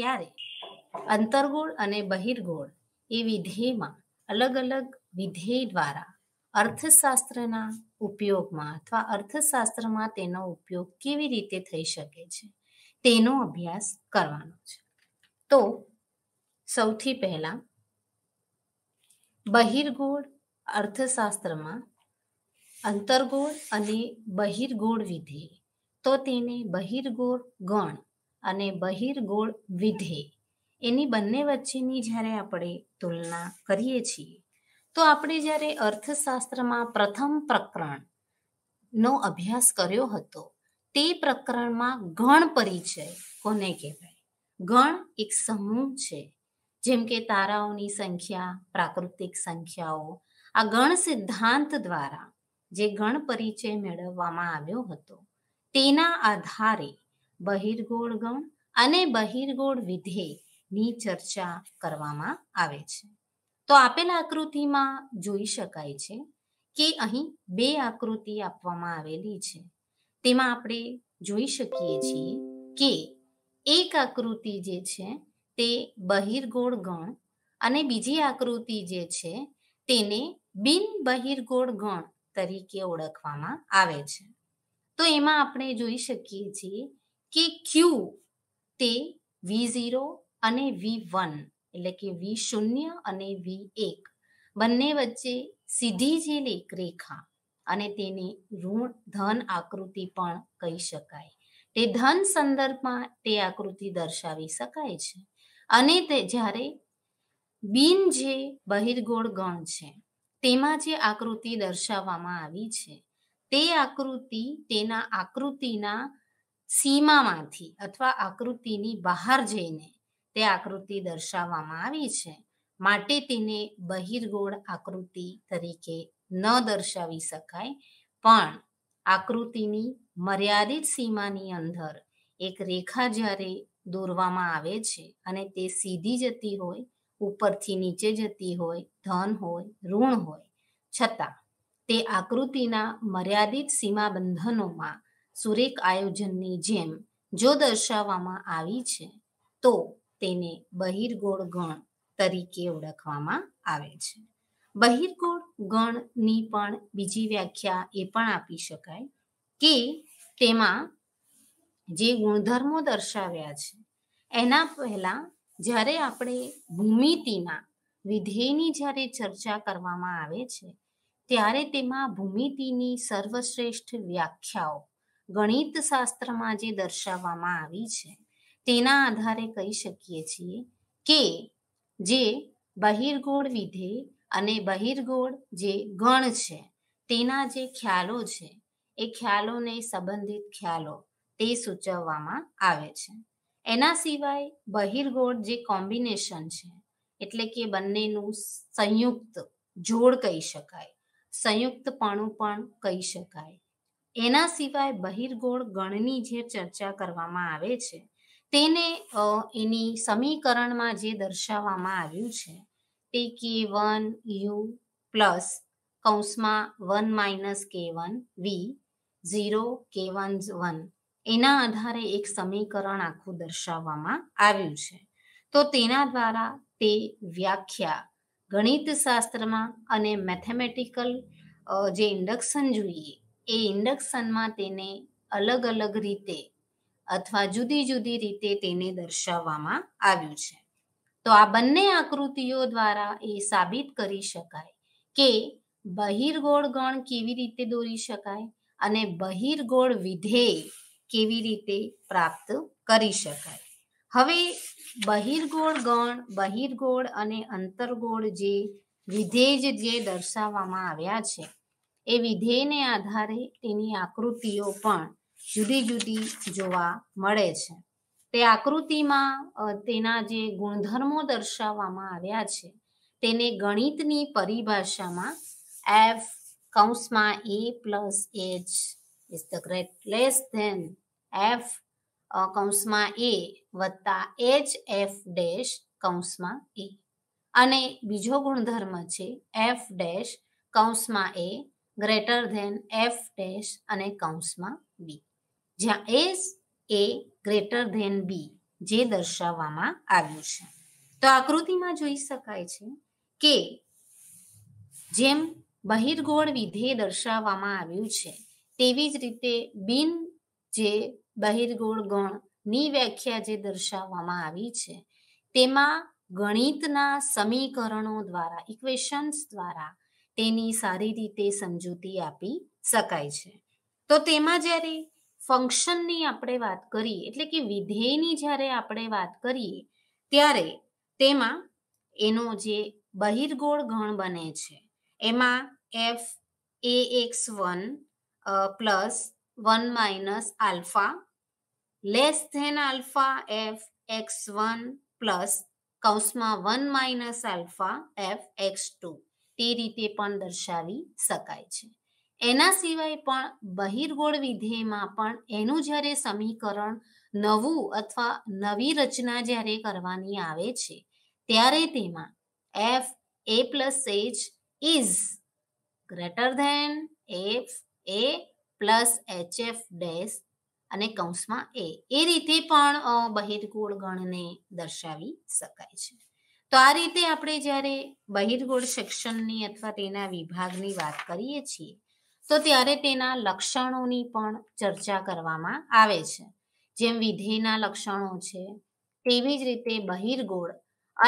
ત્યારે અંતર્ગોળ અને બહિર્ગોળ એ વિધેયમાં અલગ અલગ વિધેય દ્વારા અર્થશાસ્ત્રના ઉપયોગમાં અથવા અર્થશાસ્ત્રમાં તેનો ઉપયોગ કેવી રીતે થઈ શકે છે તેનો અભ્યાસ કરવાનો છે તો સૌથી પહેલા બહિર્ગોળ અર્થશાસ્ત્રમાં અંતર્ગોળ અને બહિર્ગોળ વિધેય તો તેને બહિર્ગોળ ગણ અને બહિર્ગોળ વિધે એની બંને વચ્ચેની જ્યારે આપણે તુલના કરીએ છીએ તો આપણે જ્યારે અર્થશાસ્ત્રમાં પ્રથમ પ્રકરણ નો અભ્યાસ કર્યો હતો તે પ્રકરણમાં ગણ પરિચય કોને કહેવાય ગણ એક સમૂહ છે જેમ કે તારાઓની સંખ્યા પ્રાકૃતિક સંખ્યાઓ આ ગણ સિદ્ધાંત દ્વારા જે ગણ પરિચય મેળવવામાં આવ્યો હતો તેના આધારે બહિર્ગોળ ગૌણ અને બહિર્ગોળ વિધેય ની ચર્ચા કરવામાં આવે છે તો આપેલ આકૃતિમાં જોઈ શકાય છે કે અહીં બે આકૃતિ આપવામાં આવેલી છે તેમાં આપણે જોઈ શકીએ છીએ કે એક આકૃતિ જે છે તે બહિર્ગોળ ગણ અને બીજી આકૃતિ જે છે તેને બિન બહિર્ગોળ ગણ તરીકે ઓળખવામાં આવે છે તો એમાં આપણે જોઈ શકીએ છીએ કે ક્યુ તે વી ઝીરો અને વી વન એટલે કે વી શૂન્ય અને વી એક બંને વચ્ચે સીધી જે રેખા અને તેને ઋણ ધન આકૃતિ પણ કહી શકાય તે ધન સંદર્ભમાં તે આકૃતિ દર્શાવી શકાય છે અને તે જ્યારે બિન જે બહિર્ગોળ ગણ છે તેમાં જે આકૃતિ દર્શાવવામાં આવી છે તે આકૃતિ તેના આકૃતિના સીમામાંથી અથવા આકૃતિની બહાર જઈને તે આકૃતિ દર્શાવવામાં આવી છે માટે તેને બહિર્ગોળ આકૃતિ તરીકે ન દર્શાવી શકાય પણ આકૃતિની મર્યાદિત સીમાની અંદર એક રેખા જ્યારે દોરવામાં આવે છે અને તે સીધી જતી હોય ઉપરથી નીચે જતી હોય ધન હોય ઋણ હોય છતાં તે આકૃતિના મર્યાદિત સીમા બંધનોમાં સુરેખ આયોજનની જેમ જો દર્શાવવામાં આવી છે તો તેને બહિર્ગોળ ગણ તરીકે ઓળખવામાં આવે છે બહિર્ગોળ ગણની પણ બીજી વ્યાખ્યા એ પણ આપી શકાય કે તેમાં જે ગુણધર્મો દર્શાવ્યા છે એના પહેલા જ્યારે આપણે ભૂમિતિના વિધેયની જ્યારે ચર્ચા કરવામાં આવે છે ત્યારે તેમાં ભૂમિતિની સર્વશ્રેષ્ઠ વ્યાખ્યાઓ ગણિત શાસ્ત્રમાં જે દર્શાવવામાં આવી છે તેના આધારે કહી શકીએ છીએ કે જે બહિર્ગોળ વિધેય અને બહિર્ગોળ જે ગણ છે તેના જે ખ્યાલો છે એ ખ્યાલોને સંબંધિત ખ્યાલો તે સૂચવવામાં આવે છે એના સિવાય બહિર્ગોળ જે કોમ્બિનેશન છે એટલે કે બંનેનું સંયુક્ત જોડ કહી શકાય સંયુક્તપણું પણ કહી શકાય એના સિવાય બહિર્ગોળ ગણની જે ચર્ચા કરવામાં આવે છે તેને એની સમીકરણમાં જે દર્શાવવામાં આવ્યું છે તે કે વન યુ પ્લસ કૌંસમાં વન માઇનસ કે વન વી ઝીરો કે વન વન એના આધારે એક સમીકરણ આખું દર્શાવવામાં આવ્યું છે તો તેના દ્વારા તે વ્યાખ્યા ગણિત શાસ્ત્રમાં અને મેથેમેટિકલ જે ઇન્ડક્શન જોઈએ એ ઇન્ડક્શનમાં તેને અલગ અલગ રીતે અથવા જુદી જુદી રીતે તેને દર્શાવવામાં આવ્યું છે તો આ બંને આકૃતિઓ દ્વારા એ સાબિત કરી શકાય કે બહિર્ગોળ ગણ કેવી રીતે દોરી શકાય અને બહિર્ગોળ વિધેય કેવી રીતે પ્રાપ્ત કરી શકાય હવે બહિર્ગોળ ગણ બહિર્ગોળ અને અંતર્ગોળ જે વિધેય જે દર્શાવવામાં આવ્યા છે એ વિધેયને આધારે તેની આકૃતિઓ પણ જુદી જુદી જોવા મળે છે તે આકૃતિમાં તેના જે ગુણધર્મો દર્શાવવામાં આવ્યા છે તેને ગણિતની પરિભાષામાં એફ કૌંસમાં A plus H is the great less than F કૌંસમાં એ વત્તા એચ એફ ડેશ કૌંસમાં એ અને બીજો ગુણધર્મ છે એફ ડેશ કૌંસમાં A greater than F dash અને કૌંસમાં બી જ્યાં S A greater than B જે દર્શાવવામાં આવ્યું છે તો આકૃતિમાં જોઈ શકાય છે કે જેમ બહિર્ગોળ વિધેય દર્શાવવામાં આવ્યું છે તેવી જ રીતે બિન જે બહિર્ગોળ ગણની વ્યાખ્યા જે દર્શાવવામાં આવી છે તેમાં ગણિતના સમીકરણો દ્વારા ઇક્વેશન્સ દ્વારા તેની સારી રીતે સમજૂતી આપી શકાય છે તો તેમાં જ્યારે ફંક્શનની આપણે વાત કરીએ એટલે કે વિધેયની જ્યારે આપણે વાત કરીએ ત્યારે તેમાં એનો જે બહિર્ગોળ ગણ બને છે એમાં F A X one plus one minus alpha less than alpha F X one plus કૌંસમાં one minus alpha F X two તે રીતે પણ દર્શાવી શકાય છે એના સિવાય પણ બહિર્ગોળ વિધેયમાં પણ એનું જ્યારે સમીકરણ નવું અથવા નવી રચના જ્યારે કરવાની આવે છે ત્યારે તેમાં F A plus H is greater than F A plus H F dash અને કૌંસમાં એ એ રીતે પણ બહિર્ગોળ ગણને દર્શાવી શકાય છે તો આ રીતે આપણે જ્યારે બહિર્ગોળ શિક્ષણની અથવા તેના વિભાગની વાત કરીએ છીએ તો ત્યારે તેના લક્ષણોની પણ ચર્ચા કરવામાં આવે છે જેમ વિધેયના લક્ષણો છે તેવી જ રીતે બહિર્ગોળ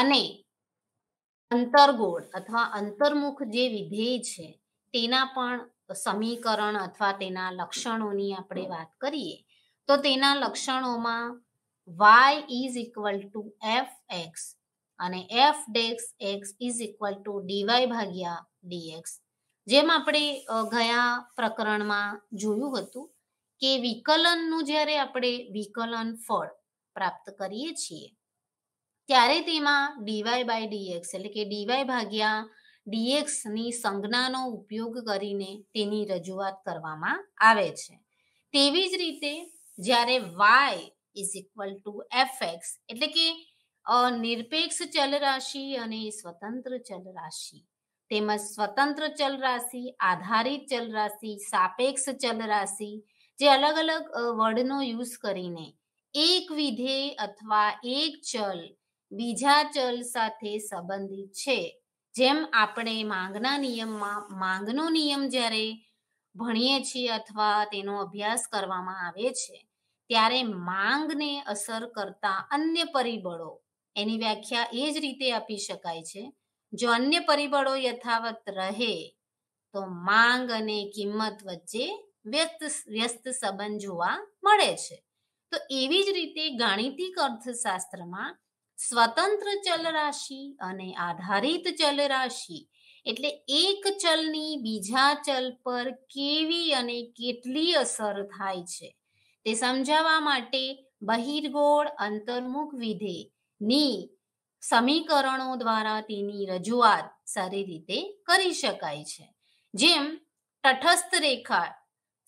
અને અંતરગોળ અથવા અંતર્મુખ જે વિધેય છે તેના પણ સમીકરણ અથવા તેના લક્ષણોની આપણે વાત કરીએ તો તેના લક્ષણોમાં Y is equal to F X અને F dash X is equal to dy ભાગ્યા ડીએક્સ જેમ આપણે ગયા પ્રકરણમાં જોયું હતું કે વિકલનનું જ્યારે આપણે વિકલન ફળ પ્રાપ્ત કરીએ છીએ ત્યારે તેમાં ડીવાય બાય ડીએક્સ એટલે કે ડીવાય ભાગ્યા ની સંજ્ઞાનો ઉપયોગ કરીને તેની રજૂઆત કરવામાં આવે છે તેવી જ રીતે જ્યારે Y is equal to F X એટલે કે નિરપેક્ષ ચલરાશિ અને સ્વતંત્ર ચલરાશિ તેમજ સ્વતંત્ર ચલરાશિ આધારિત ચલરાશિ સાપેક્ષ ચલરાશિ જે અલગ અલગ વર્ડનો યુઝ કરીને એક વિધેય અથવા એક ચલ બીજા ચલ સાથે સંબંધિત છે જેમ આપણે માંગના નિયમમાં માંગનો નિયમ જ્યારે ભણીએ છીએ અથવા તેનો અભ્યાસ કરવામાં આવે છે ત્યારે માંગને અસર કરતા અન્ય પરિબળો એની વ્યાખ્યા એ જ રીતે આપી શકાય છે જો અન્ય પરિબળો યથાવત રહે તો માંગ અને કિંમત વચ્ચે વ્યસ્ત વ્યસ્ત સંબંધ જોવા મળે છે તો એવી જ રીતે ગાણિતિક અર્થશાસ્ત્રમાં સ્વતંત્ર ચલરાશિ અને આધારિત ચલરાશિ એટલે એક ચલની બીજા ચલ પર કેવી અને કેટલી અસર થાય છે તે સમજાવવા માટે બહિર્ગોળ અંતર્મુખ વિધેય ની સમીકરણો દ્વારા તેની રજૂઆત સારી રીતે કરી શકાય છે જેમ તટસ્થ રેખા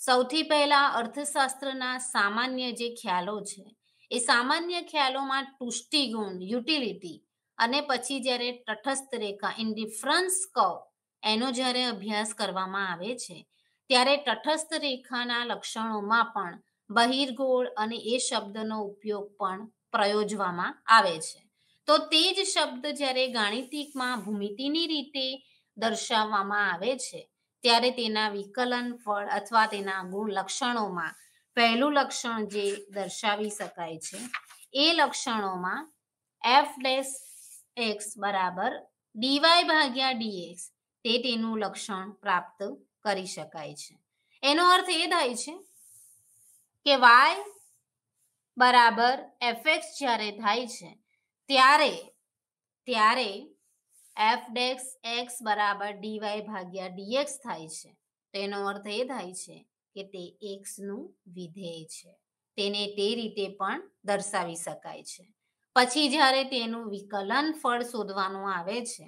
સૌથી પહેલા અર્થશાસ્ત્રના સામાન્ય જે ખ્યાલો છે એ સામાન્ય ખ્યાલોમાં ગુણ યુટિલિટી અને પછી જ્યારે તટસ્થ રેખા ઇન ડિફરન્સ કવ એનો જ્યારે અભ્યાસ કરવામાં આવે છે ત્યારે તટસ્થ રેખાના લક્ષણોમાં પણ બહિર્ગોળ અને એ શબ્દનો ઉપયોગ પણ પ્રયોજવામાં આવે છે તો તે જ શબ્દ જ્યારે ગાણિતિકમાં ભૂમિતિની રીતે દર્શાવવામાં આવે છે ત્યારે તેના વિકલન ફળ અથવા તેના ગુણ લક્ષણોમાં પહેલું લક્ષણ જે દર્શાવી શકાય છે એ લક્ષણોમાં એફ ડેસ એક્સ બરાબર ડીવાય ભાગ્યા ડીએક્સ તે તેનું લક્ષણ પ્રાપ્ત કરી શકાય છે એનો અર્થ એ થાય છે કે વાય બરાબર એફએક્સ જ્યારે થાય છે ત્યારે ત્યારે એફ ડેક્સ એક્સ બરાબર ડીવાય ભાગ્યા ડીએક્સ થાય છે તેનો અર્થ એ થાય છે કે તે એક્સનું વિધેય છે તેને તે રીતે પણ દર્શાવી શકાય છે પછી જ્યારે તેનું વિકલન ફળ શોધવાનું આવે છે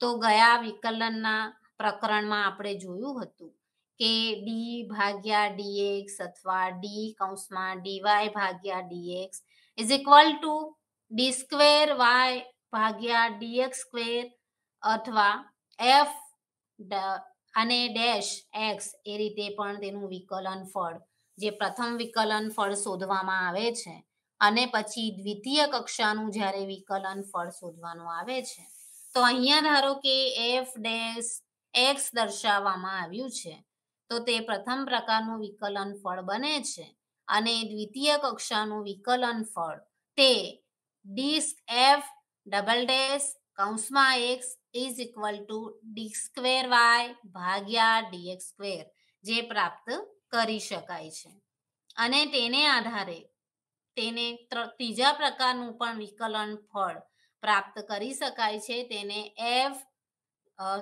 તો ગયા વિકલનના પ્રકરણમાં આપણે જોયું હતું કે ડી ભાગ્યા ડીએક્સ અથવા ડી કૌંસમાં ડીવાય ભાગ્યા dx is equal to D square Y ભાગ્યા ડીએક્સ સ્ક્વેર અથવા એફ અને ડેશ એક્સ એ રીતે પણ તેનું વિકલન ફળ જે પ્રથમ વિકલન ફળ શોધવામાં આવે છે અને પછી દ્વિતીય કક્ષાનું જ્યારે વિકલન ફળ શોધવાનું આવે છે તો અહીંયા ધારો કે એફ ડેશ એક્સ દર્શાવવામાં આવ્યું છે તો તે પ્રથમ પ્રકારનું વિકલન ફળ બને છે અને દ્વિતીય કક્ષાનું વિકલન ફળ તે ડિસ્ક એફ ડબલ ડેસ કૌંસમાં X is equal to D square Y ભાગ્યા ડીએક્સ સ્ક્વેર જે પ્રાપ્ત કરી શકાય છે અને તેને આધારે તેને ત્રીજા પ્રકારનું પણ વિકલન ફળ પ્રાપ્ત કરી શકાય છે તેને એફ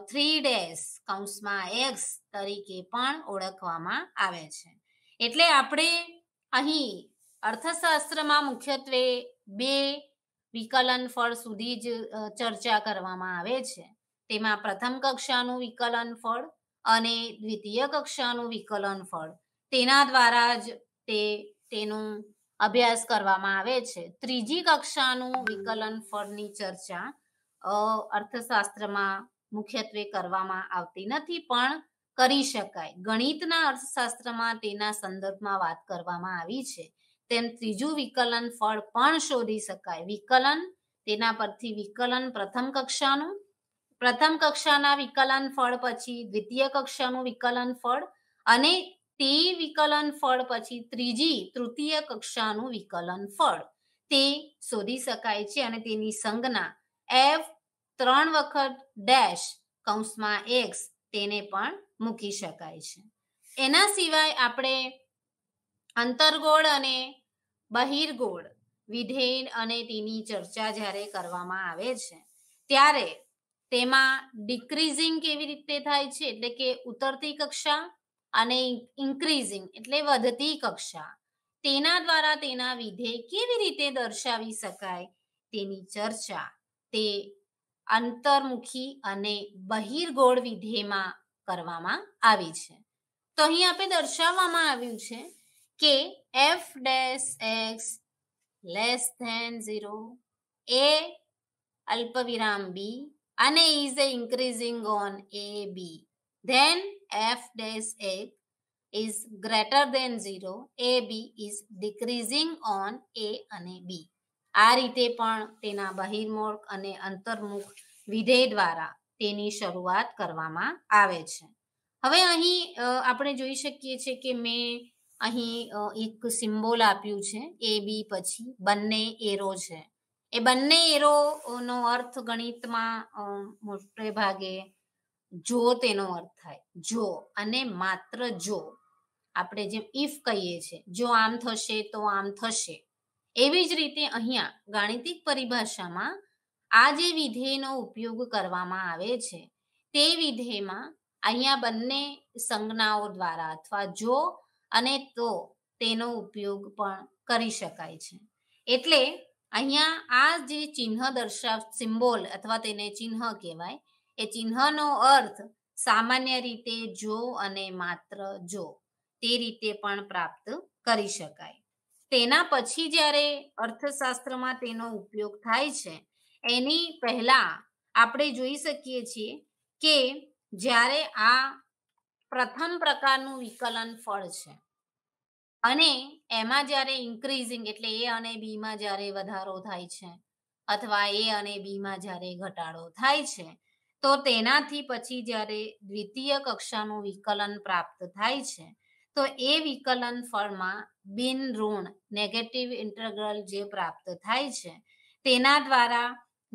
થ્રી ડેસ કૌંસમાં એક્સ તરીકે પણ ઓળખવામાં આવે છે એટલે આપણે અહીં અર્થશાસ્ત્રમાં મુખ્યત્વે બે વિકલન ફળ સુધી જ ચર્ચા કરવામાં આવે છે તેમાં પ્રથમ કક્ષાનું વિકલન ફળ અને દ્વિતીય કક્ષાનું વિકલન ફળ તેના દ્વારા જ તે તેનું અભ્યાસ કરવામાં આવે છે ત્રીજી કક્ષાનું વિકલન ફળની ચર્ચા અર્થશાસ્ત્રમાં મુખ્યત્વે કરવામાં આવતી નથી પણ કરી શકાય ગણિતના અર્થશાસ્ત્રમાં તેના સંદર્ભમાં વાત કરવામાં આવી છે તેમ ત્રીજું વિકલન ફળ પણ શોધી શકાય વિકલન તેના પરથી વિકલન પ્રથમ કક્ષાનું પ્રથમ કક્ષાના વિકલન ફળ પછી દ્વિતીય કક્ષાનું વિકલન ફળ અને તે વિકલન ફળ પછી ત્રીજી તૃતીય કક્ષાનું વિકલન ફળ તે શોધી શકાય છે અને તેની સંજ્ઞા એફ ત્રણ વખત ડેશ કૌંસમાં એક્સ તેને પણ મૂકી શકાય છે એના સિવાય આપણે અંતરગોળ અને બહિર્ગોળ વિધેય અને તેની ચર્ચા જ્યારે કરવામાં આવે છે ત્યારે તેમાં ડિક્રીઝિંગ કેવી રીતે થાય છે એટલે કે ઉતરતી કક્ષા અને ઇન્ક્રીઝિંગ એટલે વધતી કક્ષા તેના દ્વારા તેના વિધેય કેવી રીતે દર્શાવી શકાય તેની ચર્ચા તે અંતર્મુખી અને બહિર્ગોળ વિધેયમાં કરવામાં આવી છે તો અહીં આપણે દર્શાવવામાં આવ્યું છે કે F dash X less than zero A અલ્પવિરામ બી અને is a increasing on A B then F dash X greater than zero A B is decreasing on A અને બી આ રીતે પણ તેના બહિર્મુખ અને અંતર્મુખ વિધેય દ્વારા તેની શરૂઆત કરવામાં આવે છે હવે અહીં આપણે જોઈ શકીએ છીએ કે મેં અહીં એક સિમ્બોલ આપ્યું છે એ બી પછી બંને એરો છે એ બંને એરોનો અર્થ ગણિતમાં મોટે ભાગે જો તેનો અર્થ થાય જો અને માત્ર જો આપણે જેમ ઇફ કહીએ છીએ જો આમ થશે તો આમ થશે એવી જ રીતે અહીંયા ગાણિતિક પરિભાષામાં આ જે વિધેયનો ઉપયોગ કરવામાં આવે છે તે વિધેયમાં અહીંયા બંને સંજ્ઞાઓ દ્વારા અથવા જો અને તો તેનો ઉપયોગ પણ કરી શકાય છે એટલે અહીંયા આ જે ચિહ્ન દર્શાવ સિમ્બોલ અથવા તેને ચિહ્ન કહેવાય એ ચિહ્નનો અર્થ સામાન્ય રીતે જો અને માત્ર જો તે રીતે પણ પ્રાપ્ત કરી શકાય તેના પછી જ્યારે અર્થશાસ્ત્રમાં તેનો ઉપયોગ થાય છે એની પહેલા આપણે જોઈ શકીએ છીએ કે જ્યારે આ પ્રથમ પ્રકારનું વિકલન ફળ છે અને એમાં જ્યારે ઇન્ક્રીઝિંગ એટલે એ અને બીમાં જ્યારે વધારો થાય છે અથવા એ અને બીમાં જ્યારે ઘટાડો થાય છે તો તેનાથી પછી જ્યારે દ્વિતીય કક્ષાનું વિકલન પ્રાપ્ત થાય છે તો એ વિકલન ફળમાં બિન ઋણ નેગેટિવ ઇન્ટરગ્રલ જે પ્રાપ્ત થાય છે તેના દ્વારા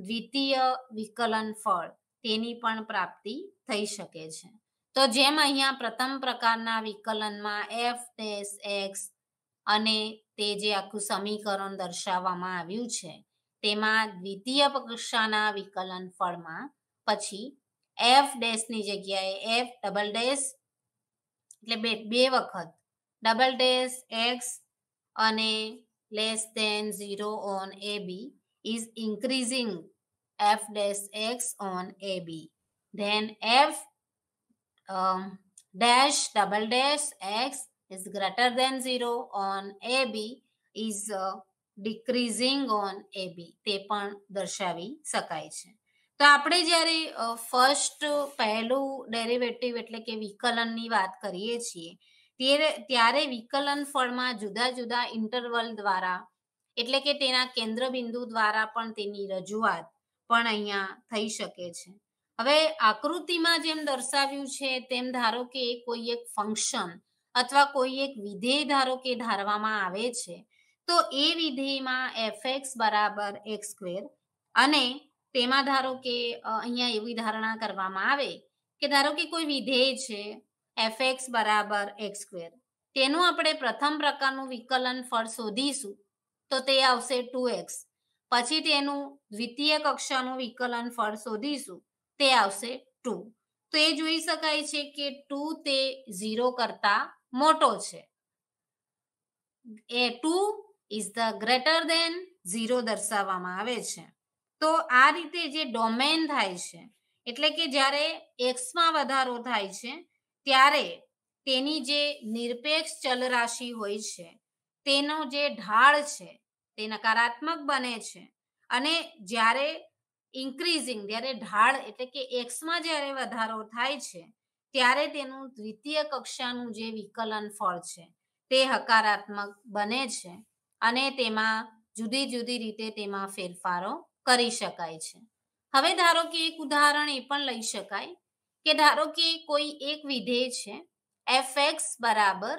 દ્વિતીય વિકલન ફળ તેની પણ પ્રાપ્તિ થઈ શકે છે તો જેમ અહીંયા પ્રથમ પ્રકારના વિકલનમાં એફ ડેસ એક્સ અને તે જે આખું સમીકરણ દર્શાવવામાં આવ્યું છે તેમાં દ્વિતીય કક્ષાના વિકલન ફળમાં પછી એફ ડેશની જગ્યાએ એફ ડબલ ડેસ એટલે બે બે વખત ડબલ ડેશ એક્સ અને less than zero on A B is increasing F dash X on A B then F dash double dash x is greater than 0 on ab is uh, decreasing on ab તે પણ દર્શાવી શકાય છે તો આપણે જ્યારે first પહેલું derivative એટલે કે વિકલનની વાત કરીએ છીએ ત્યારે ત્યારે વિકલન ફળમાં જુદા જુદા ઇન્ટરવલ દ્વારા એટલે કે તેના કેન્દ્ર બિંદુ દ્વારા પણ તેની રજૂઆત પણ અહીંયા થઈ શકે છે હવે આકૃતિમાં જેમ દર્શાવ્યું છે તેમ ધારો કે કોઈ એક ફંક્શન અથવા કોઈ એક વિધેય ધારો કે ધારવામાં આવે છે તો એ વિધેયમાં એફ એક્સ બરાબર એક્સ સ્ક્વેર અને તેમાં ધારો કે અહીંયા એવી ધારણા કરવામાં આવે કે ધારો કે કોઈ વિધેય છે એફ એક્સ બરાબર એક્સ સ્ક્વેર તેનું આપણે પ્રથમ પ્રકારનું વિકલન ફળ શોધીશું તો તે આવશે ટુ એક્સ પછી તેનું દ્વિતીય કક્ષાનું વિકલન ફળ શોધીશું તે આવશે ટુ તો એ જોઈ શકાય છે કે ટુ તે ઝીરો કરતા મોટો છે A two is the greater than zero દર્શાવવામાં આવે છે તો આ રીતે જે ડોમેન થાય છે એટલે કે જ્યારે એક્સમાં વધારો થાય છે ત્યારે તેની જે નિરપેક્ષ ચલરાશિ હોય છે તેનો જે ઢાળ છે તે નકારાત્મક બને છે અને જ્યારે ઇન્ક્રીઝિંગ જ્યારે ઢાળ એટલે કે એક્સમાં જ્યારે વધારો થાય છે ત્યારે તેનું દ્વિતીય કક્ષાનું જે વિકલન ફળ છે તે હકારાત્મક બને છે અને તેમાં જુદી જુદી રીતે તેમાં ફેરફારો કરી શકાય છે હવે ધારો કે એક ઉદાહરણ એ પણ લઈ શકાય કે ધારો કે કોઈ એક વિધેય છે એફ એક્સ બરાબર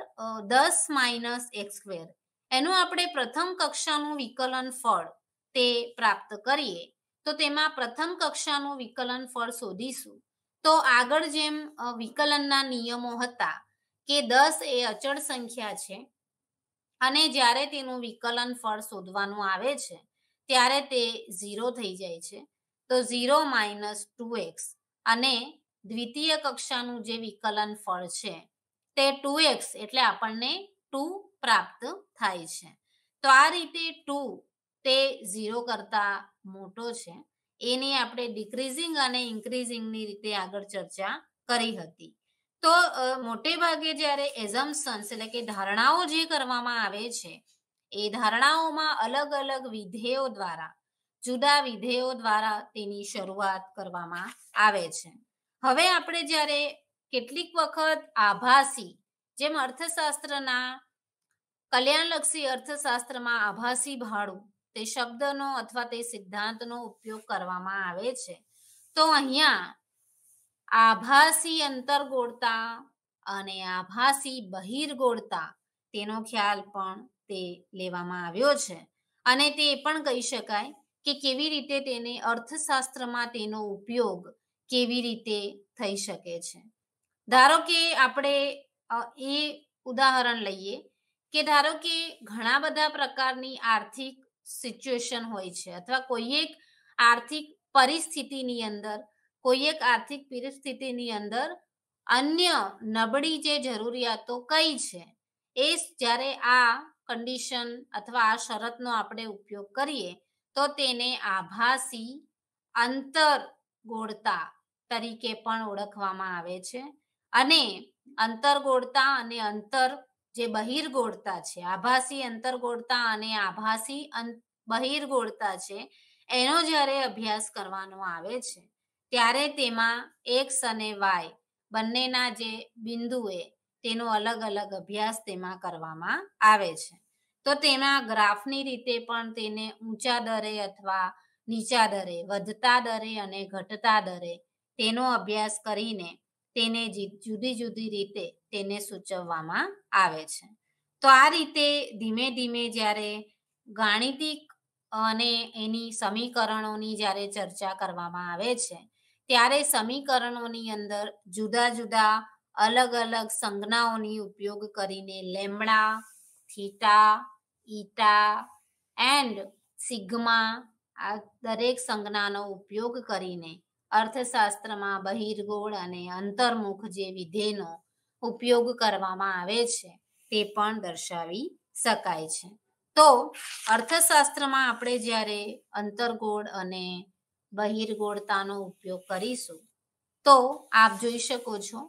દસ માઇનસ એક્સ સ્ક્વેર એનું આપણે પ્રથમ કક્ષાનું વિકલન ફળ તે પ્રાપ્ત કરીએ તો તેમાં પ્રથમ કક્ષાનું વિકલન ફળ શોધીશું તો આગળ જેમ વિકલનના નિયમો હતા કે દસ એ અચળ સંખ્યા છે અને જ્યારે તેનું વિકલન ફળ શોધવાનું આવે છે ત્યારે તે ઝીરો થઈ જાય છે તો ઝીરો માઇનસ ટુ એક્સ અને દ્વિતીય કક્ષાનું જે વિકલન ફળ છે તે ટુ એક્સ એટલે આપણને ટુ પ્રાપ્ત થાય છે તો આ રીતે ટુ તે ઝીરો કરતા મોટો છે એની આપણે ડિક્રીઝિંગ અને ઇન્ક્રીઝિંગની રીતે આગળ ચર્ચા કરી હતી તો મોટે ભાગે જ્યારે એઝમ્પશન્સ એટલે કે ધારણાઓ જે કરવામાં આવે છે એ ધારણાઓમાં અલગ અલગ વિધેયો દ્વારા જુદા વિધેયો દ્વારા તેની શરૂઆત કરવામાં આવે છે હવે આપણે જ્યારે કેટલીક વખત આભાસી જેમ અર્થશાસ્ત્રના કલ્યાણલક્ષી અર્થશાસ્ત્રમાં આભાસી ભાડું તે શબ્દનો અથવા તે સિદ્ધાંતનો ઉપયોગ કરવામાં આવે છે તો અહીંયા આભાસી અંતર્ગોળતા અને આભાસી બહિર્ગોળતા તેનો ખ્યાલ પણ તે લેવામાં આવ્યો છે અને તે પણ કહી શકાય કે કેવી રીતે તેને અર્થશાસ્ત્રમાં તેનો ઉપયોગ કેવી રીતે થઈ શકે છે ધારો કે આપણે એ ઉદાહરણ લઈએ કે ધારો કે ઘણા બધા પ્રકારની આર્થિક સિચ્યુએશન હોય છે અથવા કોઈ એક આર્થિક પરિસ્થિતિની અંદર કોઈ એક આર્થિક પરિસ્થિતિની અંદર અન્ય નબળી જે જરૂરિયાતો કઈ છે એ જ્યારે આ કન્ડિશન અથવા આ શરતનો આપણે ઉપયોગ કરીએ તો તેને આભાસી અંતર ગોળતા તરીકે પણ ઓળખવામાં આવે છે અને અંતરગોળતા અને અંતર જે બહિર્ગોળતા છે આભાસી અંતરગોળતા અને આભાસી બહિર્ગોળતા છે એનો જ્યારે અભ્યાસ કરવાનો આવે છે ત્યારે તેમાં એક્સ અને વાય બંનેના જે બિંદુએ તેનો અલગ અલગ અભ્યાસ તેમાં કરવામાં આવે છે તો તેના ગ્રાફની રીતે પણ તેને ઊંચા દરે અથવા નીચા દરે વધતા દરે અને ઘટતા દરે તેનો અભ્યાસ કરીને તેને જુદી જુદી રીતે તેને સૂચવવામાં આવે છે તો આ રીતે ધીમે ધીમે જ્યારે ગાણિતિક અને એની સમીકરણોની જ્યારે ચર્ચા કરવામાં આવે છે ત્યારે સમીકરણોની અંદર જુદા જુદા અલગ અલગ સંજ્ઞાઓની ઉપયોગ કરીને lambda theta eta and sigma આ દરેક સંજ્ઞાનો ઉપયોગ કરીને અર્થશાસ્ત્રમાં બહિર્ગોળ અને અંતર્મુખ જે વિધેયનો ઉપયોગ કરવામાં આવે છે તે પણ દર્શાવી શકાય છે તો અર્થશાસ્ત્રમાં આપણે જ્યારે અંતર્ગોળ અને બહિર્ગોળતાનો ઉપયોગ કરીશું તો આપ જોઈ શકો છો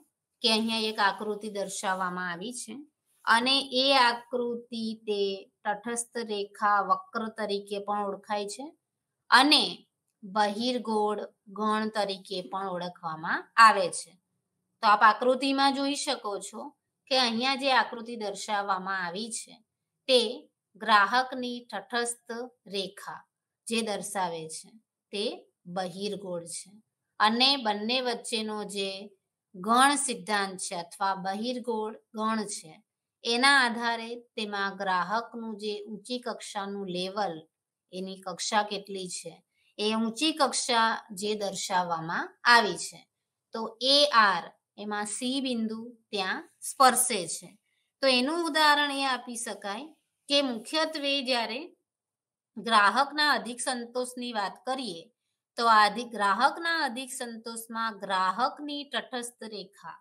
કે અહીંયા એક આકૃતિ દર્શાવવામાં આવી છે અને એ આકૃતિ તે તટસ્થ રેખા વક્ર તરીકે પણ ઓળખાય છે અને બહિર્ગોળ ગણ તરીકે પણ ઓળખવામાં આવે છે તો આપ આકૃતિમાં જોઈ શકો છો કે અહીંયા જે આકૃતિ દર્શાવવામાં આવી છે તે ગ્રાહકની તટસ્થ રેખા જે દર્શાવે છે તે બહિર્ગોળ છે અને બંને વચ્ચેનો જે ગણ સિદ્ધાંત છે અથવા બહિર્ગોળ ગણ છે એના આધારે તેમાં ગ્રાહકનું જે ઊંચી કક્ષાનું લેવલ એની કક્ષા કેટલી છે એ ઊંચી કક્ષા જે દર્શાવવામાં આવી છે તો એ આર એમાં સી બિંદુ ત્યાં સ્પર્શે છે તો એનું ઉદાહરણ એ આપી શકાય કે મુખ્યત્વે જ્યારે ગ્રાહકના અધિક સંતોષની વાત કરીએ તો આધિક ગ્રાહકના અધિક સંતોષમાં ગ્રાહકની તટસ્થ રેખા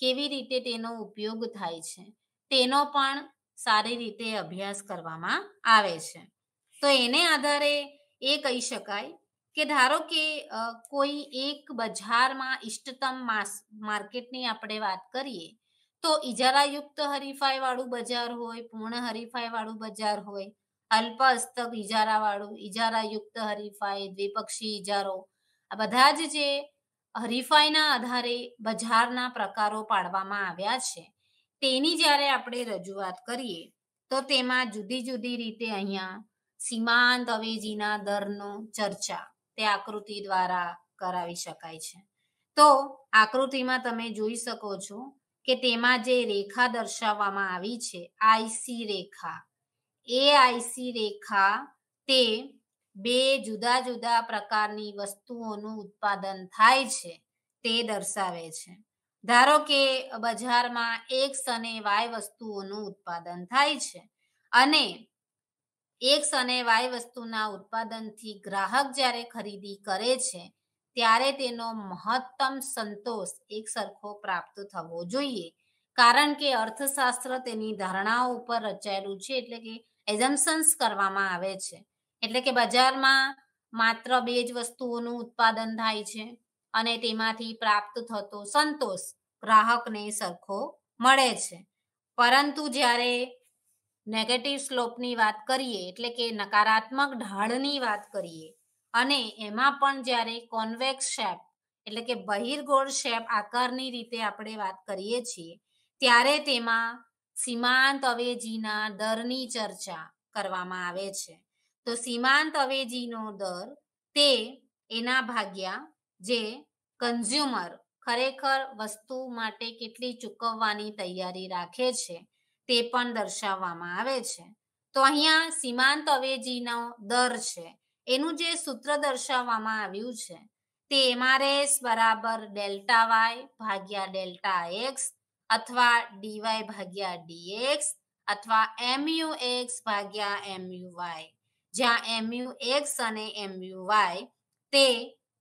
કેવી રીતે તેનો ઉપયોગ થાય છે તેનો પણ સારી રીતે અભ્યાસ કરવામાં આવે છે તો એને આધારે એ કહી શકાય કે ધારો કે કોઈ એક બજારમાં ઇષ્ટતમ માર્કેટની આપણે વાત કરીએ તો ઇજારાયુક્ત હરીફાઈ વાળું બજાર હોય પૂર્ણ હરીફાઈ વાળું બજાર હોય અલ્પસ્તક ઇજારાવાળું યુક્ત હરીફાઈ દ્વિપક્ષી ઇજારો આ બધા જ જે હરીફાઈના આધારે બજારના પ્રકારો પાડવામાં આવ્યા છે તેની જ્યારે આપણે રજૂઆત કરીએ તો તેમાં જુદી જુદી રીતે અહીંયા સીમાંત અવેજીના દરનો ચર્ચા તે આકૃતિ દ્વારા કરાવી શકાય છે તો આકૃતિમાં તમે જોઈ શકો છો કે તેમાં જે રેખા દર્શાવવામાં આવી છે આઈસી રેખા એઆઈસી રેખા તે બે જુદા જુદા પ્રકારની વસ્તુઓનું ઉત્પાદન થાય છે તે દર્શાવે છે ધારો કે બજારમાં એક્સ અને વાય વસ્તુઓનું ઉત્પાદન થાય છે અને એક્સ અને વાય વસ્તુના ઉત્પાદનથી ગ્રાહક જ્યારે ખરીદી કરે છે ત્યારે તેનો મહત્તમ સંતોષ એક સરખો પ્રાપ્ત થવો જોઈએ કારણ કે અર્થશાસ્ત્ર તેની ધારણાઓ ઉપર રચાયેલું છે એટલે કે એઝમ્પશન્સ કરવામાં આવે છે એટલે કે બજારમાં માત્ર બે જ વસ્તુઓનું ઉત્પાદન થાય છે અને તેમાંથી પ્રાપ્ત થતો સંતોષ ગ્રાહકને સરખો મળે છે પરંતુ જ્યારે નેગેટિવ સ્લોપની વાત કરીએ એટલે કે નકારાત્મક ઢાળની વાત કરીએ અને એમાં પણ જ્યારે કોન્વેક્સ શેપ એટલે કે બહિર્ગોળ શેપ આકારની રીતે આપણે વાત કરીએ છીએ ત્યારે તેમાં સીમાંત અવેજીના દરની ચર્ચા કરવામાં આવે છે તો સીમાંત અવેજીનો દર તે એના ભાગ્યા જે કન્ઝ્યુમર ખરેખર વસ્તુ માટે કેટલી ચૂકવવાની તૈયારી રાખે છે તે પણ દર્શાવવામાં આવે છે તો અહીંયા સીમાંત અવેજીનો દર છે એનું જે સૂત્ર દર્શાવવામાં આવ્યું છે તે એમઆરએસ બરાબર ડેલ્ટા વાય ભાગ્યા ડેલ્ટા એક્સ અથવા ડીવાય ભાગ્યા ડીએક્સ અથવા એમયુ એક્સ ભાગ્યા એમયુ વાય જ્યાં એમયુ એક્સ અને એમયુ વાય તે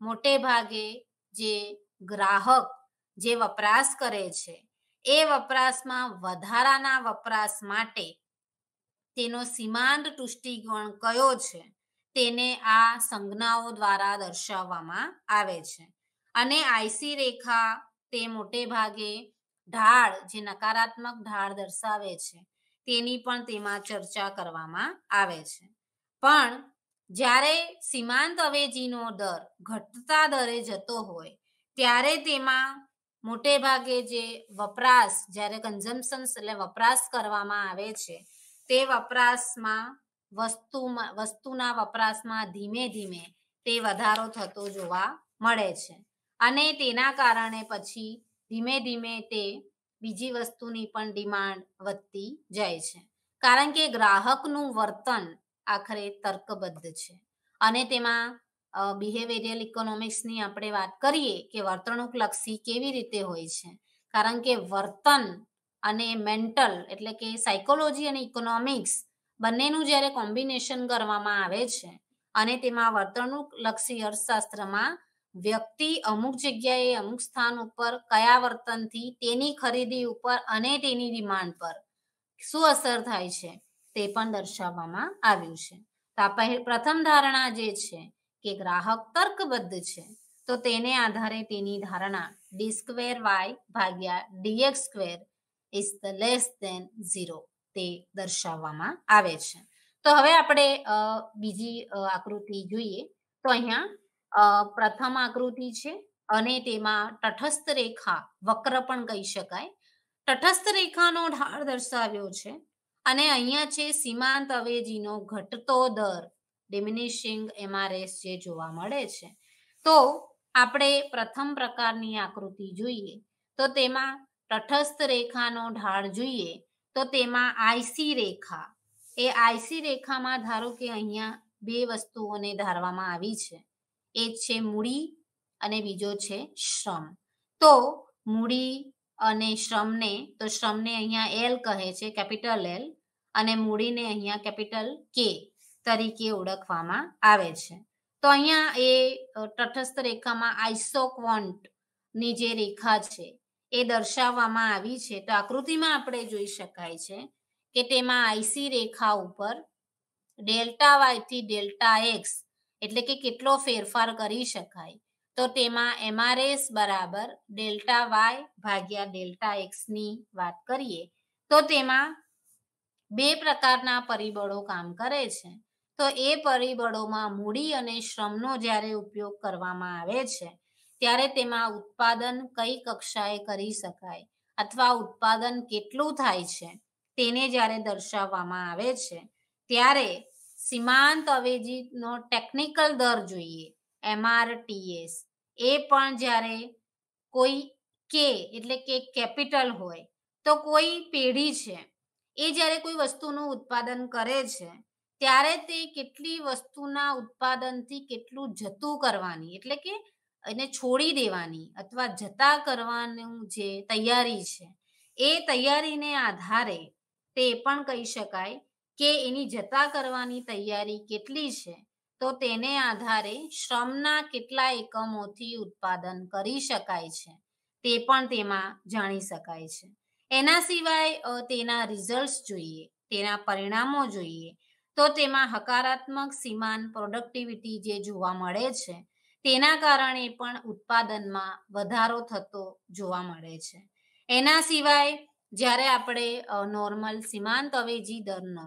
મોટે ભાગે જે ગ્રાહક જે વપરાશ કરે છે એ વપરાશમાં વધારાના વપરાશ માટે તેનો સીમાંત તુષ્ટિકોણ કયો છે તેને આ સંજ્ઞાઓ દ્વારા દર્શાવવામાં આવે છે અને આઈસી રેખા તે મોટે ભાગે ઢાળ જે નકારાત્મક ઢાળ દર્શાવે છે તેની પણ તેમાં ચર્ચા કરવામાં આવે છે પણ જ્યારે સીમાંત અવેજીનો દર ઘટતા દરે જતો હોય ત્યારે તેમાં મોટે ભાગે જે વપરાશ જ્યારે કન્ઝમ્પશન્સ એટલે વપરાશ કરવામાં આવે છે તે વપરાશમાં વસ્તુમાં વસ્તુના વપરાશમાં ધીમે ધીમે તે વધારો થતો જોવા મળે છે અને તેના કારણે પછી ધીમે ધીમે તે બીજી વસ્તુની પણ ડિમાન્ડ વધતી જાય છે કારણ કે ગ્રાહકનું વર્તન આખરે તર્કબદ્ધ છે અને તેમાં બિહેવિયરલ ઇકોનોમિક્સની આપણે વાત કરીએ કે વર્તણૂક લક્ષી કેવી રીતે હોય છે કારણ કે વર્તન અને મેન્ટલ એટલે કે સાયકોલોજી અને ઇકોનોમિક્સ બંનેનું જ્યારે કોમ્બિનેશન કરવામાં આવે છે અને તેમાં વર્તણૂક લક્ષી અર્થશાસ્ત્રમાં વ્યક્તિ અમુક જગ્યાએ અમુક સ્થાન ઉપર કયા વર્તનથી તેની ખરીદી ઉપર અને તેની ડિમાન્ડ પર શું અસર થાય છે તે પણ દર્શાવવામાં આવ્યું છે તો પ્રથમ ધારણા જે છે કે ગ્રાહક તર્કબદ્ધ છે તો તેને આધારે તેની ધારણા ડી સ્ક્વેર વાય ભાગ્યા dx square is the less than zero તે દર્શાવવામાં આવે છે તો હવે આપણે બીજી આકૃતિ જોઈએ તો અહીંયા પ્રથમ આકૃતિ છે અને તેમાં તટસ્થ રેખા વક્ર પણ કહી શકાય તટસ્થ રેખાનો ઢાળ દર્શાવ્યો છે અને અહીંયા છે સીમાંત અવેજીનો ઘટતો દર ડિમિનિશિંગ એમઆરએસ જે જોવા મળે છે તો આપણે પ્રથમ પ્રકારની આકૃતિ જોઈએ તો તેમાં તટસ્થ રેખાનો ઢાળ જોઈએ તો તેમાં આઈસી રેખા એ આઈસી રેખામાં ધારો કે અહીંયા બે વસ્તુઓને ધારવામાં આવી છે એ છે મૂડી અને બીજો છે શ્રમ તો મૂડી અને શ્રમને તો શ્રમને અહીંયા એલ કહે છે કેપિટલ એલ અને મૂડીને અહીંયા કેપિટલ કે તરીકે ઓળખવામાં આવે છે તો અહીંયા એ તટસ્થ રેખામાં આઈસોક્વોન્ટ ની જે રેખા છે એ દર્શાવવામાં આવી છે તો આકૃતિમાં આપણે જોઈ શકાય છે કે તેમાં આઈસી રેખા ઉપર ડેલ્ટા વાય થી ડેલ્ટા એક્સ એટલે કે કેટલો ફેરફાર કરી શકાય તો તેમાં એમઆરએસ બરાબર ડેલ્ટા વાય ભાગ્યા ડેલ્ટા એક્સની વાત કરીએ તો તેમાં બે પ્રકારના પરિબળો કામ કરે છે તો એ પરિબળોમાં મૂડી અને શ્રમનો જ્યારે ઉપયોગ કરવામાં આવે છે ત્યારે તેમાં ઉત્પાદન કઈ કક્ષાએ કરી શકાય અથવા ઉત્પાદન કેટલું થાય છે તેને જ્યારે દર્શાવવામાં આવે છે ત્યારે સીમાંત અવેજીનો ટેકનિકલ દર જોઈએ એમઆરટીએસ એ પણ જ્યારે કોઈ કે એટલે કે કેપિટલ હોય તો કોઈ પેઢી છે એ જ્યારે કોઈ વસ્તુનું ઉત્પાદન કરે છે ત્યારે તે કેટલી વસ્તુના ઉત્પાદનથી કેટલું જતું કરવાની એટલે કે એને છોડી દેવાની અથવા જતા કરવાનું જે તૈયારી છે એ તૈયારીને આધારે તે પણ કહી શકાય કે એની જતા કરવાની તૈયારી કેટલી છે તો તેને આધારે શ્રમના કેટલા એકમોથી ઉત્પાદન કરી શકાય છે તે પણ તેમાં જાણી શકાય છે એના સિવાય તેના રિઝલ્ટ જોઈએ તેના પરિણામો જોઈએ તો તેમાં હકારાત્મક સીમાન પ્રોડક્ટિવિટી જે જોવા મળે છે તેના કારણે પણ ઉત્પાદનમાં વધારો થતો જોવા મળે છે એના સિવાય જ્યારે આપણે નોર્મલ સીમાંત અવેજી દરનો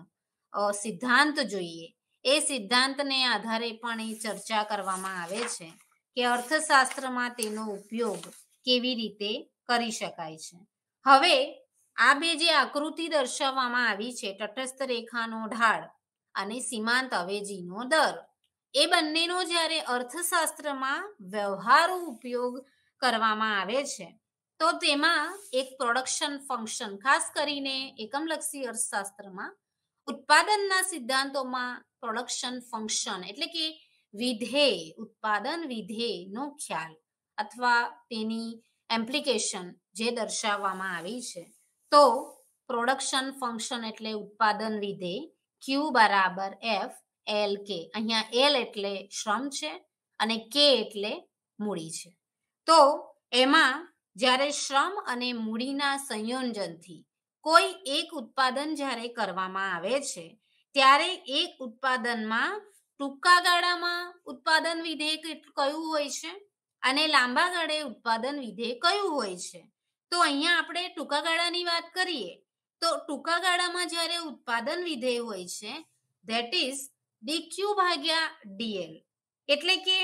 સિદ્ધાંત જોઈએ એ સિદ્ધાંતને આધારે પણ એ ચર્ચા કરવામાં આવે છે કે અર્થશાસ્ત્રમાં તેનો ઉપયોગ કેવી રીતે કરી શકાય છે હવે આ બે જે આકૃતિ દર્શાવવામાં આવી છે તટસ્થ રેખાનો ઢાળ અને સીમાંત અવેજીનો દર એ બંનેનો જ્યારે અર્થશાસ્ત્રમાં વ્યવહારુ ઉપયોગ કરવામાં આવે છે તો તેમાં એક પ્રોડક્શન ફંક્શન ખાસ કરીને એકમલક્ષી અર્થશાસ્ત્રમાં ઉત્પાદનના સિદ્ધાંતોમાં પ્રોડક્શન ફંક્શન એટલે કે વિધેય ઉત્પાદન વિધેયનો ખ્યાલ અથવા તેની એમ્પ્લિકેશન જે દર્શાવવામાં આવી છે તો પ્રોડક્શન ફંક્શન એટલે ઉત્પાદન વિધેય ક્યુ બરાબર એફ એલ કે અહીંયા એલ એટલે શ્રમ છે અને કે એટલે મૂડી છે તો એમાં જ્યારે શ્રમ અને મૂડીના સંયોજનથી કોઈ એક ઉત્પાદન જ્યારે કરવામાં આવે છે ત્યારે એક ઉત્પાદનમાં ટૂંકા ગાળામાં ઉત્પાદન વિધેય કયું હોય છે અને લાંબા ગાળે ઉત્પાદન વિધેય કયું હોય છે તો અહીંયા આપણે ટૂંકા ગાળાની વાત કરીએ તો ટૂંકા ગાળામાં જ્યારે ઉત્પાદન વિધેય હોય છે ધેટ ઇઝ ડીક્યુ ભાગ્યા ડીએલ એટલે કે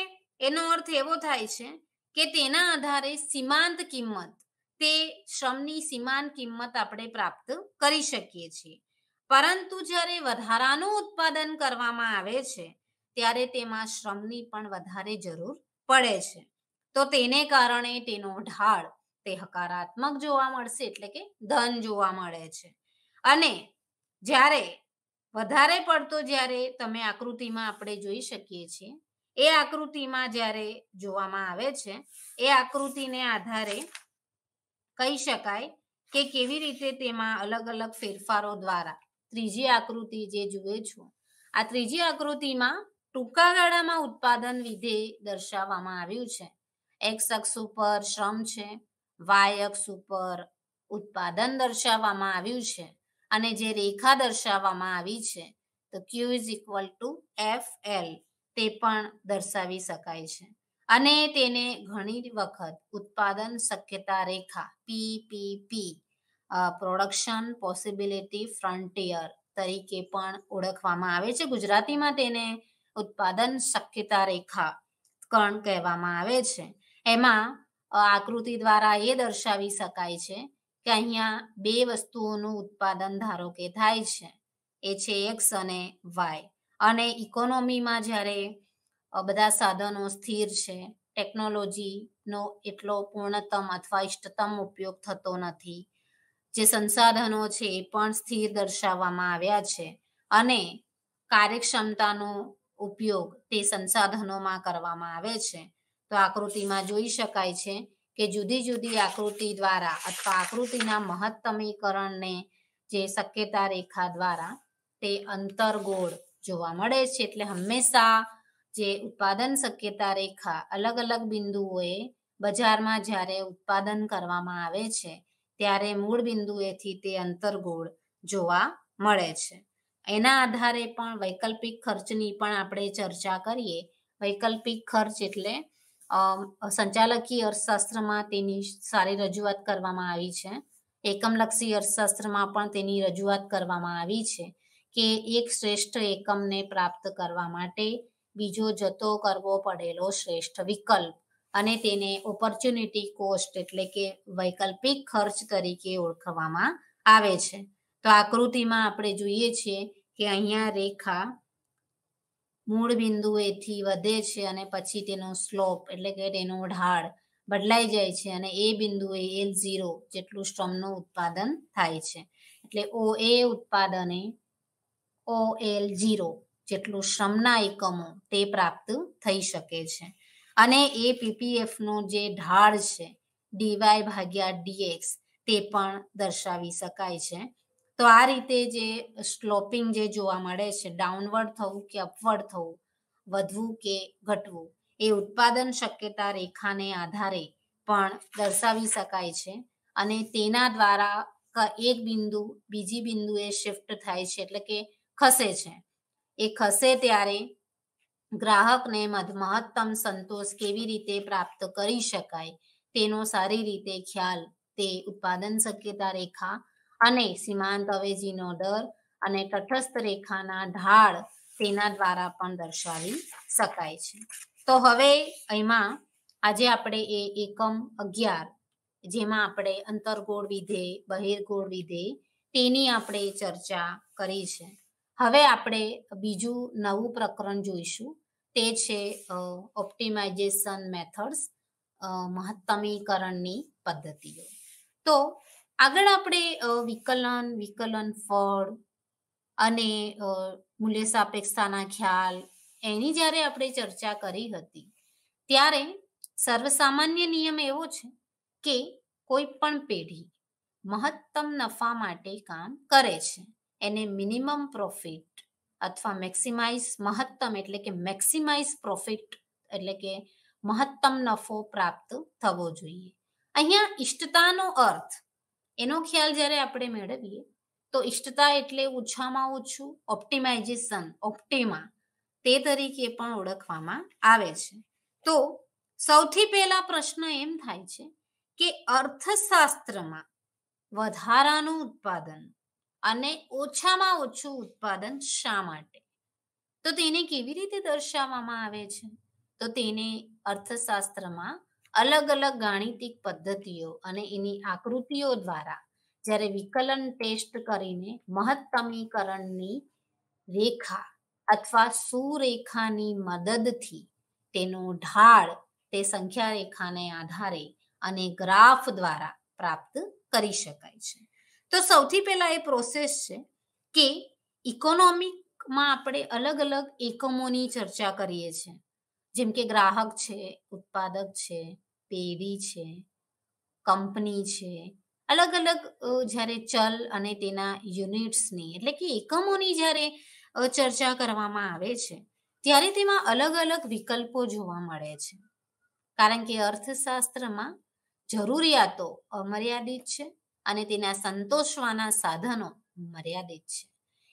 એનો અર્થ એવો થાય છે કે તેના આધારે સીમાંત કિંમત તે શ્રમની સીમાન કિંમત આપણે પ્રાપ્ત કરી શકીએ છીએ પરંતુ જ્યારે વધારાનું ઉત્પાદન કરવામાં આવે છે ત્યારે તેમાં શ્રમની પણ વધારે જરૂર પડે છે તો તેને કારણે તેનો ઢાળ તે હકારાત્મક જોવા મળશે એટલે કે ધન જોવા મળે છે અને જ્યારે વધારે પડતો જ્યારે તમે આકૃતિમાં આપણે જોઈ શકીએ છીએ એ આકૃતિમાં જ્યારે જોવામાં આવે છે એ આકૃતિને આધારે કહી શકાય કે કેવી રીતે તેમાં અલગ અલગ ફેરફારો દ્વારા ત્રીજી આકૃતિ જે જુએ છો આ ત્રીજી આકૃતિમાં ટૂંકા ગાળામાં ઉત્પાદન વિધે દર્શાવવામાં આવ્યું છે એક્સ અક્ષ ઉપર શ્રમ છે વાય અક્ષ ઉપર ઉત્પાદન દર્શાવવામાં આવ્યું છે અને જે રેખા દર્શાવવામાં આવી છે તો Q is equal to F L તે પણ દર્શાવી શકાય છે અને તેને ઘણી વખત ઉત્પાદન શક્યતા રેખા પીપીપી પ્રોડક્શન પોસિબિલિટી ફ્રન્ટિયર તરીકે પણ ઓળખવામાં આવે છે ગુજરાતીમાં તેને ઉત્પાદન શક્યતા રેખા કણ કહેવામાં આવે છે એમાં આકૃતિ દ્વારા એ દર્શાવી શકાય છે કે અહીંયા બે વસ્તુઓનું ઉત્પાદન ધારો કે થાય છે એ છે એક્સ અને વાય અને ઇકોનોમીમાં જ્યારે બધા સાધનો સ્થિર છે ટેકનોલોજીનો એટલો પૂર્ણતમ અથવા ઇષ્ટતમ ઉપયોગ થતો નથી જે સંસાધનો છે એ પણ સ્થિર દર્શાવવામાં આવ્યા છે અને કાર્યક્ષમતાનો ઉપયોગ તે સંસાધનોમાં કરવામાં આવે છે તો આકૃતિમાં જોઈ શકાય છે કે જુદી જુદી આકૃતિ દ્વારા અથવા આકૃતિના મહત્તમીકરણને જે શક્યતા રેખા દ્વારા તે અંતરગોળ જોવા મળે છે એટલે હંમેશા જે ઉત્પાદન શક્યતા રેખા અલગ અલગ બિંદુઓએ બજારમાં જ્યારે ઉત્પાદન કરવામાં આવે છે ત્યારે મૂળ બિંદુએથી તે અંતરગોળ જોવા મળે છે એના આધારે પણ વૈકલ્પિક ખર્ચની પણ આપણે ચર્ચા કરીએ વૈકલ્પિક ખર્ચ એટલે સંચાલકીય અર્થશાસ્ત્રમાં તેની સારી રજૂઆત કરવામાં આવી છે એકમલક્ષી અર્થશાસ્ત્રમાં પણ તેની રજૂઆત કરવામાં આવી છે કે એક શ્રેષ્ઠ એકમને પ્રાપ્ત કરવા માટે બીજો જતો કરવો પડેલો શ્રેષ્ઠ વિકલ્પ અને તેને ઓપોર્ચ્યુનિટી કોસ્ટ એટલે કે વૈકલ્પિક ખર્ચ તરીકે ઓળખવામાં આવે છે તો આકૃતિમાં આપણે જોઈએ છીએ કે અહીંયા રેખા મૂળ બિંદુએથી વધે છે અને પછી તેનો સ્લોપ એટલે કે તેનો ઢાળ બદલાઈ જાય છે અને એ બિંદુએ એલ ઝીરો જેટલું શ્રમનું ઉત્પાદન થાય છે એટલે ઓ એ ઉત્પાદને ઓ એલ ઝીરો જેટલું શ્રમના એકમો તે પ્રાપ્ત થઈ શકે છે અને એ પીપીએફ નો જે ઢાળ છે ડીવાય ભાગ્યા ડીએક્સ તે પણ દર્શાવી શકાય છે તો આ રીતે જે સ્લોપિંગ જે જોવા મળે છે ડાઉનવર્ડ થવું કે અપવર્ડ થવું વધવું કે ઘટવું એ ઉત્પાદન શક્યતા રેખાને આધારે પણ દર્શાવી શકાય છે અને તેના દ્વારા એક બિંદુ બીજી બિંદુએ શિફ્ટ થાય છે એટલે કે ખસે છે એ ખસે ત્યારે ગ્રાહકને મહત્તમ સંતોષ કેવી રીતે પ્રાપ્ત કરી શકાય તેનો સારી રીતે ખ્યાલ તે ઉત્પાદન શક્યતા રેખા અને સીમાંત અવેજીનો દર અને તટસ્થ રેખાના ઢાળ તેના દ્વારા પણ દર્શાવી શકાય છે તો હવે એમાં આજે આપણે એ એકમ અગિયાર જેમાં આપણે અંતર્ગોળ વિધે બહિર્ગોળ વિધે તેની આપણે ચર્ચા કરી છે હવે આપણે બીજું નવું પ્રકરણ જોઈશું તે છે ઓપ્ટિમાઇઝેશન મેથડ્સ મહત્તમીકરણની પદ્ધતિઓ તો આગળ આપણે વિકલન વિકલન ફળ અને મૂલ્ય સાપેક્ષતાના ખ્યાલ એની જ્યારે આપણે ચર્ચા કરી હતી ત્યારે સર્વસામાન્ય નિયમ એવો છે કે કોઈ પણ પેઢી મહત્તમ નફા માટે કામ કરે છે એને મિનિમમ પ્રોફિટ અથવા મેક્સિમાઇઝ મહત્તમ એટલે કે મેક્સિમાઇઝ પ્રોફિટ એટલે કે મહત્તમ નફો પ્રાપ્ત થવો જોઈએ અહીંયા ઇષ્ટતાનો અર્થ એનો ખ્યાલ જ્યારે આપણે મેળવીએ તો ઇષ્ટતા એટલે ઓછામાં ઓછું ઓપ્ટિમાઇઝેશન ઓપ્ટિમા તે તરીકે પણ ઓળખવામાં આવે છે તો સૌથી પહેલા પ્રશ્ન એમ થાય છે કે અર્થશાસ્ત્રમાં વધારાનું ઉત્પાદન અને ઓછામાં ઓછું ઉત્પાદન શા માટે તો તેને કેવી રીતે દર્શાવવામાં આવે છે તો તેને અર્થશાસ્ત્રમાં અલગ અલગ ગાણિતિક પદ્ધતિઓ અને એની આકૃતિઓ દ્વારા જ્યારે વિકલન ટેસ્ટ કરીને મહત્તમીકરણની રેખા અથવા સુરેખાની મદદથી તેનો ઢાળ તે સંખ્યા રેખાને આધારે અને ગ્રાફ દ્વારા પ્રાપ્ત કરી શકાય છે તો સૌથી પહેલા એ પ્રોસેસ છે કે ઇકોનોમિકમાં આપણે અલગ અલગ એકમોની ચર્ચા કરીએ છીએ જેમ કે ગ્રાહક છે ઉત્પાદક છે પેઢી છે કંપની છે અલગ અલગ જ્યારે ચલ અને તેના યુનિટ્સની એટલે કે એકમોની જ્યારે ચર્ચા કરવામાં આવે છે ત્યારે તેમાં અલગ અલગ વિકલ્પો જોવા મળે છે કારણ કે અર્થશાસ્ત્રમાં જરૂરિયાતો અમર્યાદિત છે અને તેના સંતોષવાના સાધનો મર્યાદિત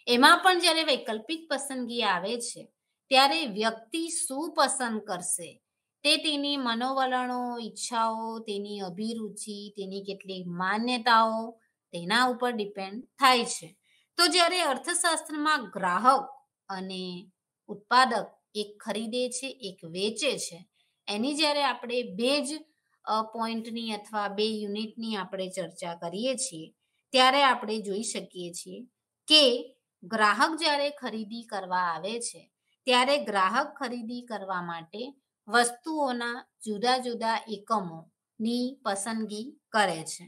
છે એમાં પણ જ્યારે વૈકલ્પિક પસંદગી આવે છે ત્યારે વ્યક્તિ શું પસંદ કરશે તે તેની મનોવલણો ઈચ્છાઓ તેની અભિરુચિ તેની કેટલીક માન્યતાઓ તેના ઉપર ડિપેન્ડ થાય છે તો જ્યારે અર્થશાસ્ત્રમાં ગ્રાહક અને ઉત્પાદક એક ખરીદે છે એક વેચે છે એની જ્યારે આપણે બે જ પોઈન્ટની અથવા બે યુનિટની આપણે ચર્ચા કરીએ છીએ ત્યારે આપણે જોઈ શકીએ છીએ કે ગ્રાહક જ્યારે ખરીદી કરવા આવે છે ત્યારે ગ્રાહક ખરીદી કરવા માટે વસ્તુઓના જુદા જુદા એકમોની પસંદગી કરે છે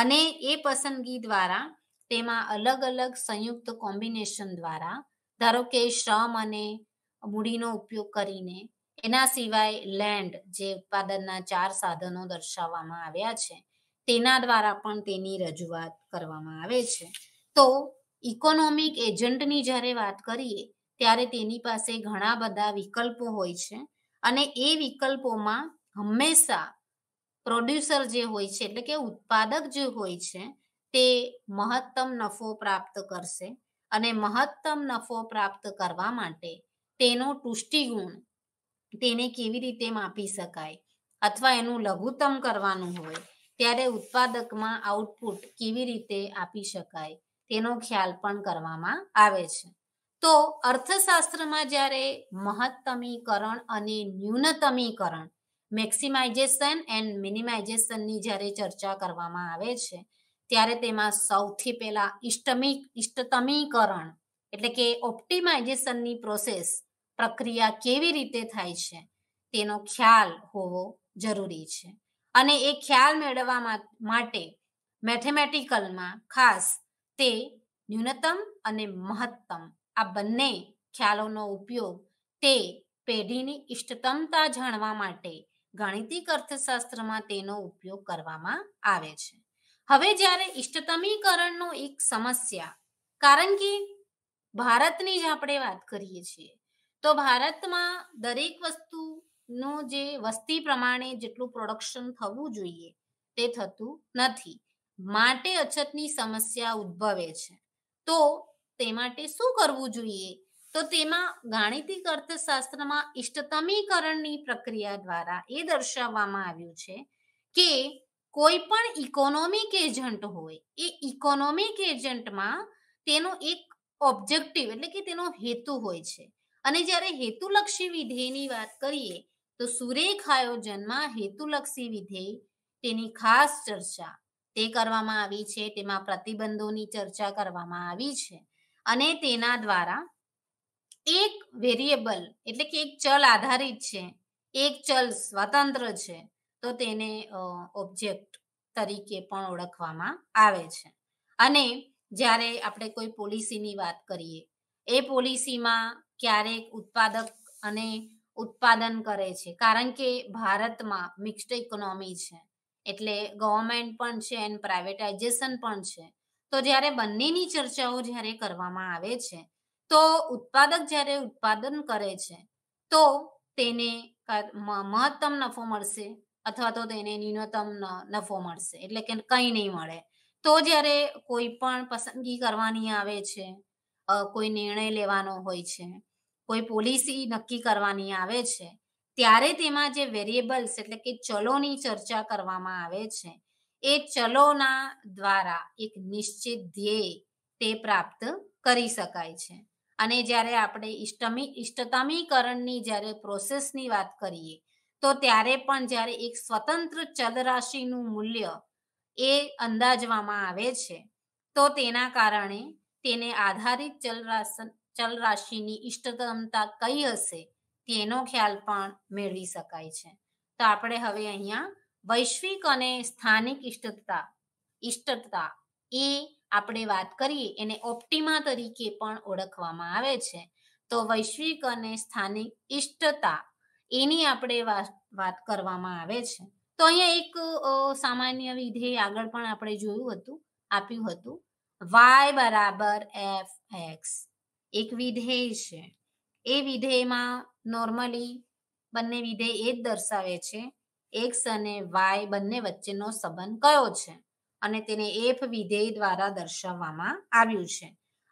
અને એ પસંદગી દ્વારા તેમાં અલગ અલગ સંયુક્ત કોમ્બિનેશન દ્વારા ધારો કે શ્રમ અને મૂડીનો ઉપયોગ કરીને એના સિવાય લેન્ડ જે ઉત્પાદનના ચાર સાધનો દર્શાવવામાં આવ્યા છે તેના દ્વારા પણ તેની રજૂઆત કરવામાં આવે છે તો ઇકોનોમિક એજન્ટની જ્યારે વાત કરીએ ત્યારે તેની પાસે ઘણા બધા વિકલ્પો હોય છે અને એ વિકલ્પોમાં હંમેશા પ્રોડ્યુસર જે હોય છે એટલે કે ઉત્પાદક જે હોય છે તે મહત્તમ નફો પ્રાપ્ત કરશે અને મહત્તમ નફો પ્રાપ્ત કરવા માટે તેનો તુષ્ટિગુણ તેને કેવી રીતે માપી શકાય અથવા એનું લઘુત્તમ કરવાનું હોય ત્યારે ઉત્પાદકમાં આઉટપુટ કેવી રીતે આપી શકાય તેનો ખ્યાલ પણ કરવામાં આવે છે તો અર્થશાસ્ત્રમાં જ્યારે મહત્તમીકરણ અને ન્યૂનતમીકરણ મેક્સિમાઇઝેશન એન્ડ મિનિમાઇઝેશનની જ્યારે ચર્ચા કરવામાં આવે છે ત્યારે તેમાં સૌથી પહેલા ઇષ્ટમી ઇષ્ટતમીકરણ એટલે કે ઓપ્ટિમાઇઝેશનની પ્રોસેસ પ્રક્રિયા કેવી રીતે થાય છે તેનો ખ્યાલ હોવો જરૂરી છે અને એ ખ્યાલ મેળવવા માટે મેથેમેટિકલમાં ખાસ તે ન્યૂનતમ અને મહત્તમ આ બંને ખ્યાલોનો ઉપયોગ તે પેઢીની ઇષ્ટતમતા જાણવા માટે ગાણિતિક અર્થશાસ્ત્રમાં તેનો ઉપયોગ કરવામાં આવે છે હવે જ્યારે ઇષ્ટતમીકરણનો એક સમસ્યા કારણ કે ભારતની જ આપણે વાત કરીએ છીએ તો ભારતમાં દરેક વસ્તુનું જે વસ્તી પ્રમાણે જેટલું પ્રોડક્શન થવું જોઈએ તે થતું નથી માટે અછતની સમસ્યા ઉદ્ભવે છે તો તે માટે શું કરવું જોઈએ તો તેમાં ગાણિતિક અર્થશાસ્ત્રમાં ઇષ્ટતમીકરણની પ્રક્રિયા દ્વારા એ દર્શાવવામાં આવ્યું છે કે કોઈ પણ ઇકોનોમિક એજન્ટ હોય એ ઇકોનોમિક એજન્ટમાં તેનો એક ઓબ્જેક્ટિવ એટલે કે તેનો હેતુ હોય છે અને જ્યારે હેતુલક્ષી વિધેયની વાત કરીએ તો સુરેખ આયોજનમાં હેતુલક્ષી વિધેય તેની ખાસ ચર્ચા તે કરવામાં આવી છે તેમાં પ્રતિબંધોની ચર્ચા કરવામાં આવી છે અને તેના દ્વારા એક વેરિયેબલ એટલે કે એક ચલ આધારિત છે એક ચલ સ્વતંત્ર છે તો તેને ઓબ્જેક્ટ તરીકે પણ ઓળખવામાં આવે છે અને જ્યારે આપણે કોઈ પોલિસીની વાત કરીએ એ પોલિસીમાં ક્યારેક ઉત્પાદક અને ઉત્પાદન કરે છે કારણ કે ભારતમાં મિક્સ્ડ ઇકોનોમી છે એટલે ગવર્મેન્ટ પણ છે એન્ડ પ્રાઇવેટાઇઝેશન પણ છે તો જ્યારે બંનેની ચર્ચાઓ જ્યારે કરવામાં આવે છે તો ઉત્પાદક જ્યારે ઉત્પાદન કરે છે તો તેને મહત્તમ નફો મળશે અથવા તો તેને ન્યૂનતમ નફો મળશે એટલે કે કંઈ નહીં મળે તો જ્યારે કોઈ પણ પસંદગી કરવાની આવે છે કોઈ નિર્ણય લેવાનો હોય છે કોઈ પોલિસી નક્કી કરવાની આવે છે ત્યારે તેમાં જે વેરિયેબલ્સ એટલે કે ચલોની ચર્ચા કરવામાં આવે છે એ ચલોના દ્વારા એક નિશ્ચિત ધ્યેય તે પ્રાપ્ત કરી શકાય છે અને જ્યારે આપણે ઇષ્ટમી ઇષ્ટતમીકરણની જ્યારે પ્રોસેસની વાત કરીએ તો ત્યારે પણ જ્યારે એક સ્વતંત્ર રાશિનું મૂલ્ય એ અંદાજવામાં આવે છે તો તેના કારણે તેને આધારિત ચલરાશન ચલરાશિની ઇષ્ટતમતા કઈ હશે તેનો ખ્યાલ પણ મેળવી શકાય છે તો આપણે હવે અહીંયા વૈશ્વિક અને સ્થાનિક ઇષ્ટતતા ઇષ્ટતતા એ આપણે વાત કરીએ એને ઓપ્ટિમા તરીકે પણ ઓળખવામાં આવે છે તો વૈશ્વિક અને સ્થાનિક ઇષ્ટતા એની આપણે વાત કરવામાં આવે છે તો અહીંયા એક સામાન્ય વિધેય આગળ પણ આપણે જોયું હતું આપ્યું હતું વાય બરાબર એફ એક વિધેય છે એ વિધેયમાં નોર્મલી બંને વિધેય એ જ દર્શાવે છે એક્સ અને વાય બંને વચ્ચેનો સંબંધ કયો છે અને તેને એફ વિધેય દ્વારા દર્શાવવામાં આવ્યું છે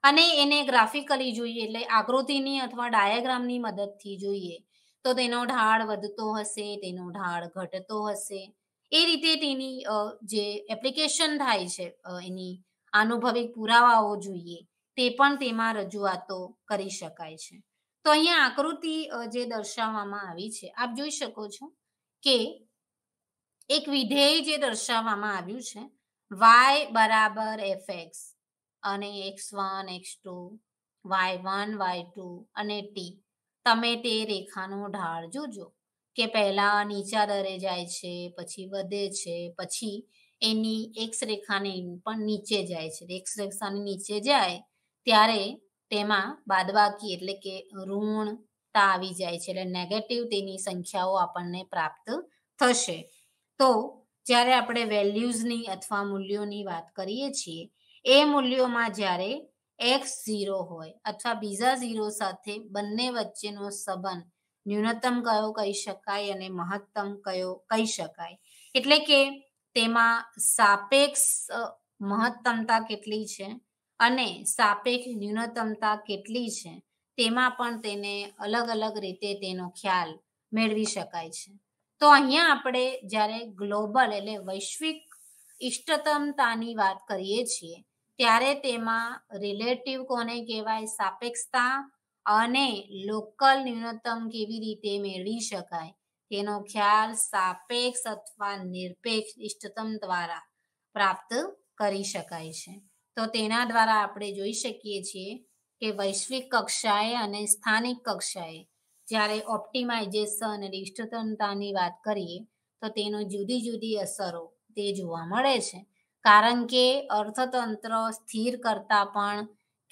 અને એને ગ્રાફિકલી જોઈએ એટલે આકૃતિની અથવા ડાયાગ્રામની મદદથી જોઈએ તો તેનો ઢાળ વધતો હશે તેનો ઢાળ ઘટતો હશે એ રીતે તેની જે એપ્લિકેશન થાય છે એની આનુભવિક પુરાવાઓ જોઈએ તે પણ તેમાં રજૂઆતો કરી શકાય છે તો અહીંયા આકૃતિ જે દર્શાવવામાં આવી છે આપ જોઈ શકો છો કે એક વિધેય જે દર્શાવવામાં આવ્યું છે વાય બરાબર એફ એક્સ અને X one X two Y one Y two અને ટી તમે તે રેખાનો ઢાળ જોજો કે પહેલા નીચા દરે જાય છે પછી વધે છે પછી એની એક્સ રેખાની પણ નીચે જાય છે એક્સ રેખાની નીચે જાય ત્યારે તેમાં બાદબાકી એટલે કે ઋણતા આવી જાય છે એટલે નેગેટિવ તેની સંખ્યાઓ આપણને પ્રાપ્ત થશે તો જ્યારે આપણે વેલ્યુઝની અથવા મૂલ્યોની વાત કરીએ છીએ એ મૂલ્યોમાં જ્યારે એક્સ ઝીરો હોય અથવા બીજા ઝીરો સાથે બંને વચ્ચેનો સંબંધ ન્યૂનતમ કયો કહી શકાય અને મહત્તમ કયો કહી શકાય એટલે કે તેમાં સાપેક્ષ મહત્તમતા કેટલી છે અને સાપેક્ષ ન્યૂનતમતા કેટલી છે તેમાં પણ તેને અલગ અલગ રીતે તેનો ખ્યાલ મેળવી શકાય છે તો અહીંયા આપણે જ્યારે ગ્લોબલ એટલે વૈશ્વિક ઇષ્ટતમતાની વાત કરીએ છીએ ત્યારે તેમાં રિલેટિવ કોને કહેવાય સાપેક્ષતા અને લોકલ ન્યૂનતમ કેવી રીતે મેળવી શકાય તેનો ખ્યાલ સાપેક્ષ અથવા નિરપેક્ષ ઇષ્ટતમ દ્વારા પ્રાપ્ત કરી શકાય છે તો તેના દ્વારા આપણે જોઈ શકીએ છીએ કે વૈશ્વિક કક્ષાએ અને સ્થાનિક કક્ષાએ જ્યારે ઓપ્ટિમાઇઝેશન અને ઇષ્ટતમતાની વાત કરીએ તો તેનો જુદી જુદી અસરો તે જોવા મળે છે કારણ કે અર્થતંત્ર સ્થિર કરતાં પણ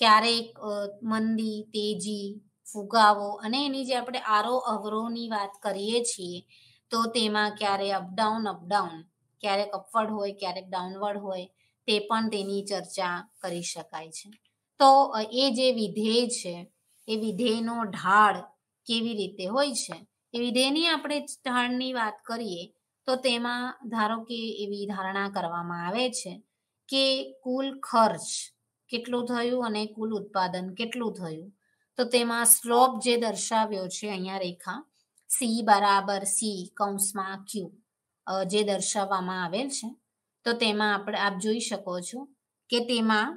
ક્યારેક મંદી તેજી ફુગાવો અને એની જે આપણે આરો અવરોની વાત કરીએ છીએ તો તેમાં ક્યારે અપડાઉન અપડાઉન ક્યારેક અપવર્ડ હોય ક્યારેક ડાઉનવર્ડ હોય તે પણ તેની ચર્ચા કરી શકાય છે તો એ જે વિધેય છે એ વિધેયનો ઢાળ કેવી રીતે હોય છે એ વિધેયની આપણે ઢાળની વાત કરીએ તો તેમાં ધારો કે એવી ધારણા કરવામાં આવે છે કે કુલ ખર્ચ કેટલું થયું અને કુલ ઉત્પાદન કેટલું થયું તો તેમાં સ્લોપ જે દર્શાવ્યો છે અહીંયા રેખા સી બરાબર સી કૌંસમાં ક્યુ જે દર્શાવવામાં આવેલ છે તો તેમાં આપણે આપ જોઈ શકો છો કે તેમાં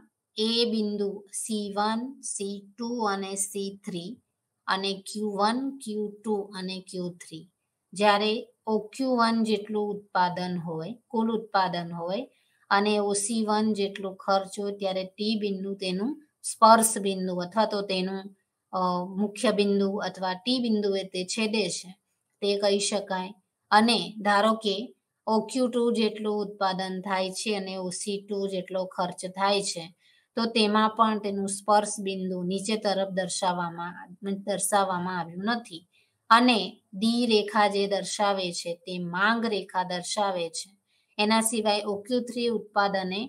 એ બિંદુ સી વન સી ટુ અને સી થ્રી અને ક્યુ વન ક્યુ ટુ અને ક્યુ થ્રી જ્યારે ઓક્યુ વન જેટલું ઉત્પાદન હોય કુલ ઉત્પાદન હોય અને ઓસી વન જેટલો ખર્ચ હોય ત્યારે ટી બિંદુ તેનું સ્પર્શ બિંદુ અથવા તો તેનું મુખ્ય બિંદુ અથવા ટી બિંદુએ તે છેદે છે તે કહી શકાય અને ધારો કે ઓક્યુ ટુ જેટલું ઉત્પાદન થાય છે અને ઓસી ટુ જેટલો ખર્ચ થાય છે તો તેમાં પણ તેનું સ્પર્શ બિંદુ નીચે તરફ દર્શાવવામાં દર્શાવવામાં આવ્યું નથી અને ડી રેખા જે દર્શાવે છે તે માંગ રેખા દર્શાવે છે એના સિવાય ઓક્યુ થ્રી ઉત્પાદને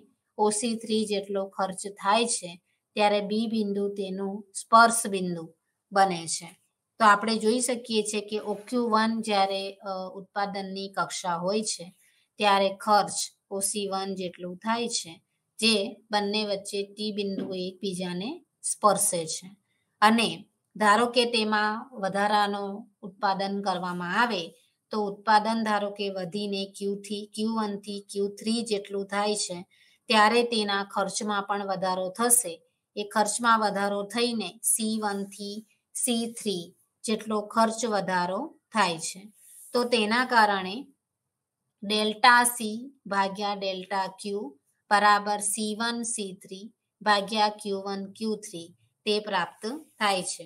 ઓસી થ્રી જેટલો ખર્ચ થાય છે ત્યારે બી બિંદુ તેનું સ્પર્શ બિંદુ બને છે તો આપણે જોઈ શકીએ છીએ કે ઓક્યુ વન જ્યારે ઉત્પાદનની કક્ષા હોય છે ત્યારે ખર્ચ ઓસી વન જેટલું થાય છે જે બંને વચ્ચે ટી બિંદુ એકબીજાને સ્પર્શે છે અને ધારો કે તેમાં વધારાનો ઉત્પાદન કરવામાં આવે તો ઉત્પાદન ધારો કે વધીને ક્યુ થી ક્યુ વન થી ક્યુ થ્રી જેટલું થાય છે ત્યારે તેના ખર્ચમાં પણ વધારો થશે એ ખર્ચમાં વધારો થઈને સી વનથી સી થ્રી જેટલો ખર્ચ વધારો થાય છે તો તેના કારણે ડેલ્ટા સી ભાગ્યા ડેલ્ટા ક્યુ બરાબર સી વન સી થ્રી ભાગ્યા ક્યુ વન ક્યુ થ્રી તે પ્રાપ્ત થાય છે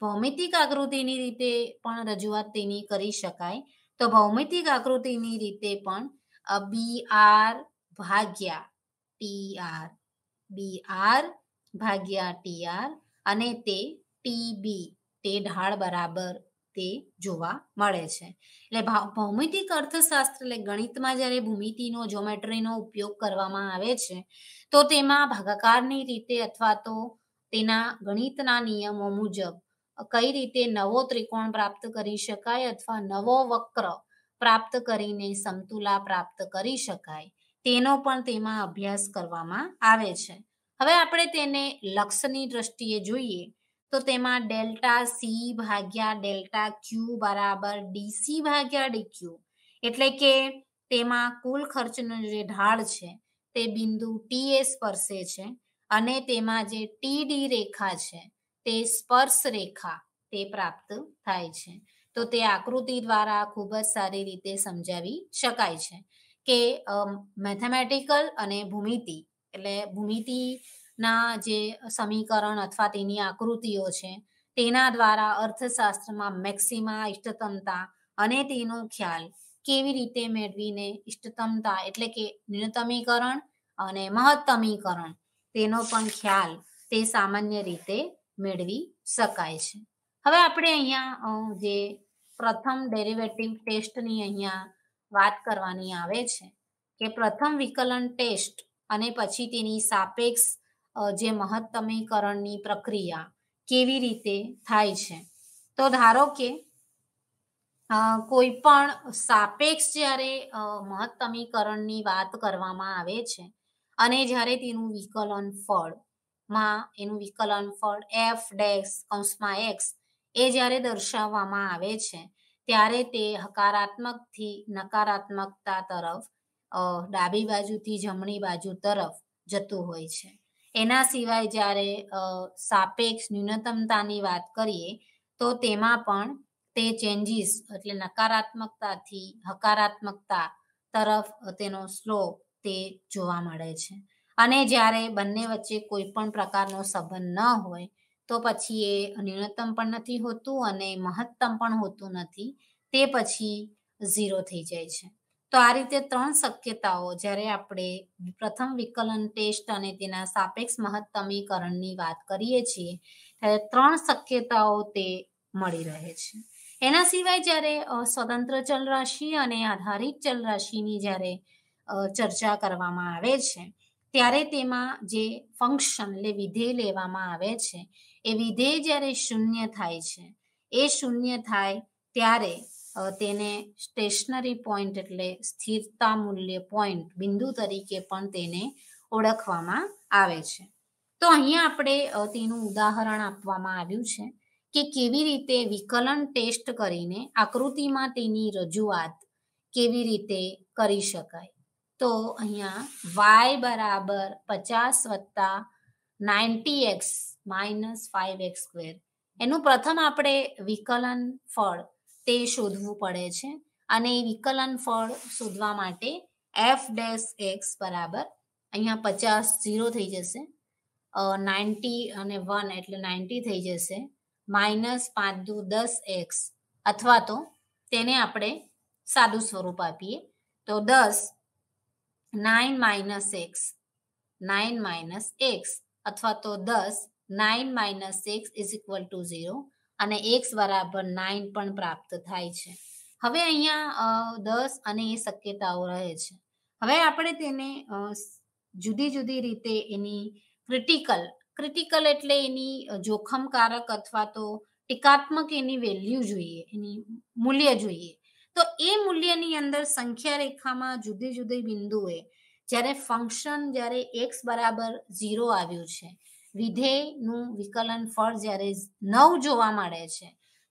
ભૌમિતિક આકૃતિની રીતે પણ રજૂઆત તેની કરી શકાય તો ભૌમિતિક આકૃતિની રીતે પણ બી આર ભાગ્યા ટી આર બી આર ભાગ્યા ટીઆર અને તે ટીબી તે ઢાળ બરાબર તે જોવા મળે છે એટલે ભૌમિતિક અર્થશાસ્ત્ર એટલે ગણિતમાં જ્યારે ભૂમિતિનો જોમેટ્રીનો ઉપયોગ કરવામાં આવે છે તો તેમાં ભાગાકારની રીતે અથવા તો તેના ગણિતના નિયમો મુજબ કઈ રીતે નવો ત્રિકોણ પ્રાપ્ત કરી શકાય અથવા નવો વક્ર પ્રાપ્ત કરીને સમતુલા પ્રાપ્ત કરી શકાય તેનો પણ તેમાં અભ્યાસ કરવામાં આવે છે હવે આપણે તેને લક્ષની દ્રષ્ટિએ જોઈએ તો તેમાં ડેલ્ટા સી ભાગ્યા ડેલ્ટા ક્યુ બરાબર ડીસી ભાગ્યા ડીક્યુ એટલે કે તેમાં કુલ ખર્ચનો જે ઢાળ છે તે બિંદુ ટી એ સ્પર્શે છે અને તેમાં જે ટીડી રેખા છે તે સ્પર્શ રેખા તે પ્રાપ્ત થાય છે તો તે આકૃતિ દ્વારા ખૂબ જ સારી રીતે સમજાવી શકાય છે કે મેથેમેટિકલ અને ભૂમિતિ એટલે ભૂમિતિના જે સમીકરણ અથવા તેની આકૃતિઓ છે તેના દ્વારા અર્થશાસ્ત્રમાં મેક્સિમા ઇષ્ટતમતા અને તેનો ખ્યાલ કેવી રીતે મેળવીને ઇષ્ટતમતા એટલે કે ન્યૂનતમીકરણ અને મહત્તમીકરણ તેનો પણ ખ્યાલ તે સામાન્ય રીતે મેળવી શકાય છે હવે આપણે અહીંયા જે પ્રથમ ડેરિવેટિવ ટેસ્ટની અહીંયા વાત કરવાની આવે છે કે પ્રથમ વિકલન ટેસ્ટ અને પછી તેની સાપેક્ષ જે મહત્તમીકરણની પ્રક્રિયા કેવી રીતે થાય છે તો ધારો કે કોઈ પણ સાપેક્ષ જ્યારે મહત્તમીકરણની વાત કરવામાં આવે છે અને જ્યારે તેનું વિકલન ફળ માં એનું વિકલન ફળ એફ ડેક્સ કૌંસમાં એક્સ એ જ્યારે દર્શાવવામાં આવે છે ત્યારે તે હકારાત્મકથી નકારાત્મકતા તરફ ડાબી બાજુથી જમણી બાજુ તરફ જતું હોય છે એના સિવાય જ્યારે સાપેક્ષ ન્યૂનતમતાની વાત કરીએ તો તેમાં પણ તે ચેન્જીસ એટલે નકારાત્મકતાથી હકારાત્મકતા તરફ તેનો સ્લોપ તે જોવા મળે છે અને જ્યારે બંને વચ્ચે કોઈ પણ પ્રકારનો સંબંધ ન હોય તો પછી એ ન્યૂનતમ પણ નથી હોતું અને મહત્તમ પણ હોતું નથી તે પછી ઝીરો થઈ જાય છે તો આ રીતે ત્રણ શક્યતાઓ જ્યારે આપણે પ્રથમ વિકલન ટેસ્ટ અને તેના સાપેક્ષ મહત્તમીકરણની વાત કરીએ છીએ ત્યારે ત્રણ શક્યતાઓ તે મળી રહે છે એના સિવાય જ્યારે સ્વતંત્ર ચલરાશિ અને આધારિત ચલરાશિની જ્યારે ચર્ચા કરવામાં આવે છે ત્યારે તેમાં જે ફંક્શન એટલે વિધેય લેવામાં આવે છે એ વિધેય જ્યારે શૂન્ય થાય છે એ શૂન્ય થાય ત્યારે તેને સ્ટેશનરી પોઈન્ટ એટલે સ્થિરતા મૂલ્ય પોઈન્ટ બિંદુ તરીકે પણ તેને ઓળખવામાં આવે છે તો અહીંયા આપણે તેનું ઉદાહરણ આપવામાં આવ્યું છે કે કેવી રીતે વિકલન ટેસ્ટ કરીને આકૃતિમાં તેની રજૂઆત કેવી રીતે કરી શકાય તો અહીંયા વાય બરાબર પચાસ વત્તા ninety X minus five X square એનું પ્રથમ આપણે વિકલન ફળ તે શોધવું પડે છે અને એ વિકલન ફળ શોધવા માટે એફ ડેશ એક્સ બરાબર અહીંયા પચાસ ઝીરો થઈ જશે નાઇન્ટી અને વન એટલે નાઇન્ટી થઈ જશે માઇનસ પાંચ દુ દસ એક્સ અથવા તો તેને આપણે સાદું સ્વરૂપ આપીએ તો દસ nine minus X nine minus X અથવા તો દસ nine minus X is equal to zero અને એક્સ બરાબર નાઇન પણ પ્રાપ્ત થાય છે હવે અહીંયા દસ અને એ શક્યતાઓ રહે છે હવે આપણે તેને જુદી જુદી રીતે એની ક્રિટિકલ ક્રિટિકલ એટલે એની જોખમકારક અથવા તો ટીકાત્મક એની વેલ્યુ જોઈએ એની મૂલ્ય જોઈએ તો એ મૂલ્યની અંદર સંખ્યા રેખામાં જુદી જુદી બિંદુએ જ્યારે ફંક્શન જ્યારે એક્સ બરાબર ઝીરો આવ્યું છે વિધેયનું વિકલન ફળ જ્યારે નવ જોવા મળે છે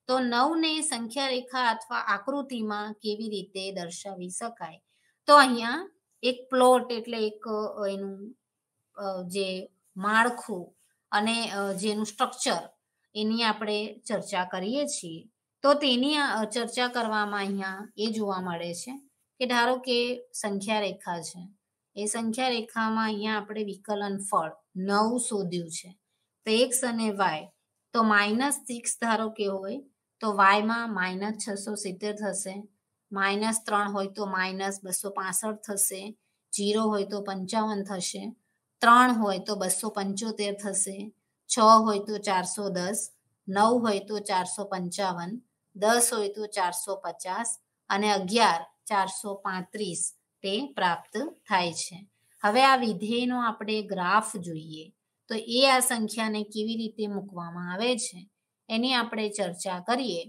તો નવને સંખ્યા રેખા અથવા આકૃતિમાં કેવી રીતે દર્શાવી શકાય તો અહીંયા એક પ્લોટ એટલે એક એનું જે માળખું અને જેનું સ્ટ્રક્ચર એની આપણે ચર્ચા કરીએ છીએ તો તેની ચર્ચા કરવામાં અહીંયા એ જોવા મળે છે કે ધારો કે સંખ્યા રેખા છે એ સંખ્યા રેખામાં અહીંયા આપણે વિકલન ફળ નવ શોધ્યું છે તો એક્સ અને વાય તો માઇનસ સિક્સ ધારો કે હોય તો વાયમાં માઇનસ છસો સિત્તેર થશે માઇનસ ત્રણ હોય તો માઇનસ બસો પાસઠ થશે જીરો હોય તો પંચાવન થશે ત્રણ હોય તો બસો પંચોતેર થશે છ હોય તો ચારસો દસ નવ હોય તો ચારસો પંચાવન દસ હોય તો ચારસો પચાસ અને અગિયાર ચારસો પાંત્રીસ તે પ્રાપ્ત થાય છે હવે આ વિધેયનો આપણે ગ્રાફ જોઈએ તો એ આ સંખ્યાને કેવી રીતે મૂકવામાં આવે છે એની આપણે ચર્ચા કરીએ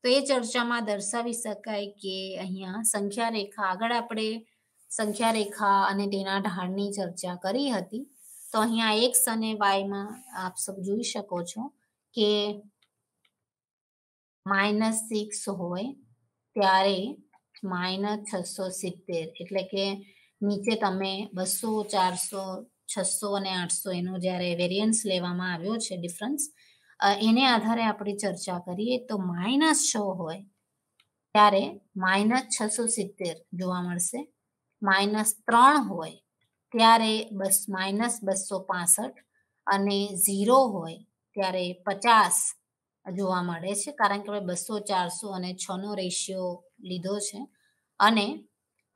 તો એ ચર્ચામાં દર્શાવી શકાય કે અહીંયા સંખ્યા રેખા આગળ આપણે સંખ્યા રેખા અને તેના ઢાળની ચર્ચા કરી હતી તો અહીંયા એક્સ અને વાયમાં આપ સબ જોઈ શકો છો કે માઇનસ સિક્સ હોય ત્યારે માઇનસ છસો સિત્તેર એટલે કે નીચે તમે બસો ચારસો છસો અને આઠસો એનો જ્યારે વેરિયન્સ લેવામાં આવ્યો છે ડિફરન્સ એને આધારે આપણે ચર્ચા કરીએ તો માઇનસ છ હોય ત્યારે માઇનસ છસો સિત્તેર જોવા મળશે માઇનસ ત્રણ હોય ત્યારે બસ માઇનસ બસો પાસઠ અને ઝીરો હોય ત્યારે પચાસ જોવા મળે છે કારણ કે બસો ચારસો અને છનો રેશિયો લીધો છે અને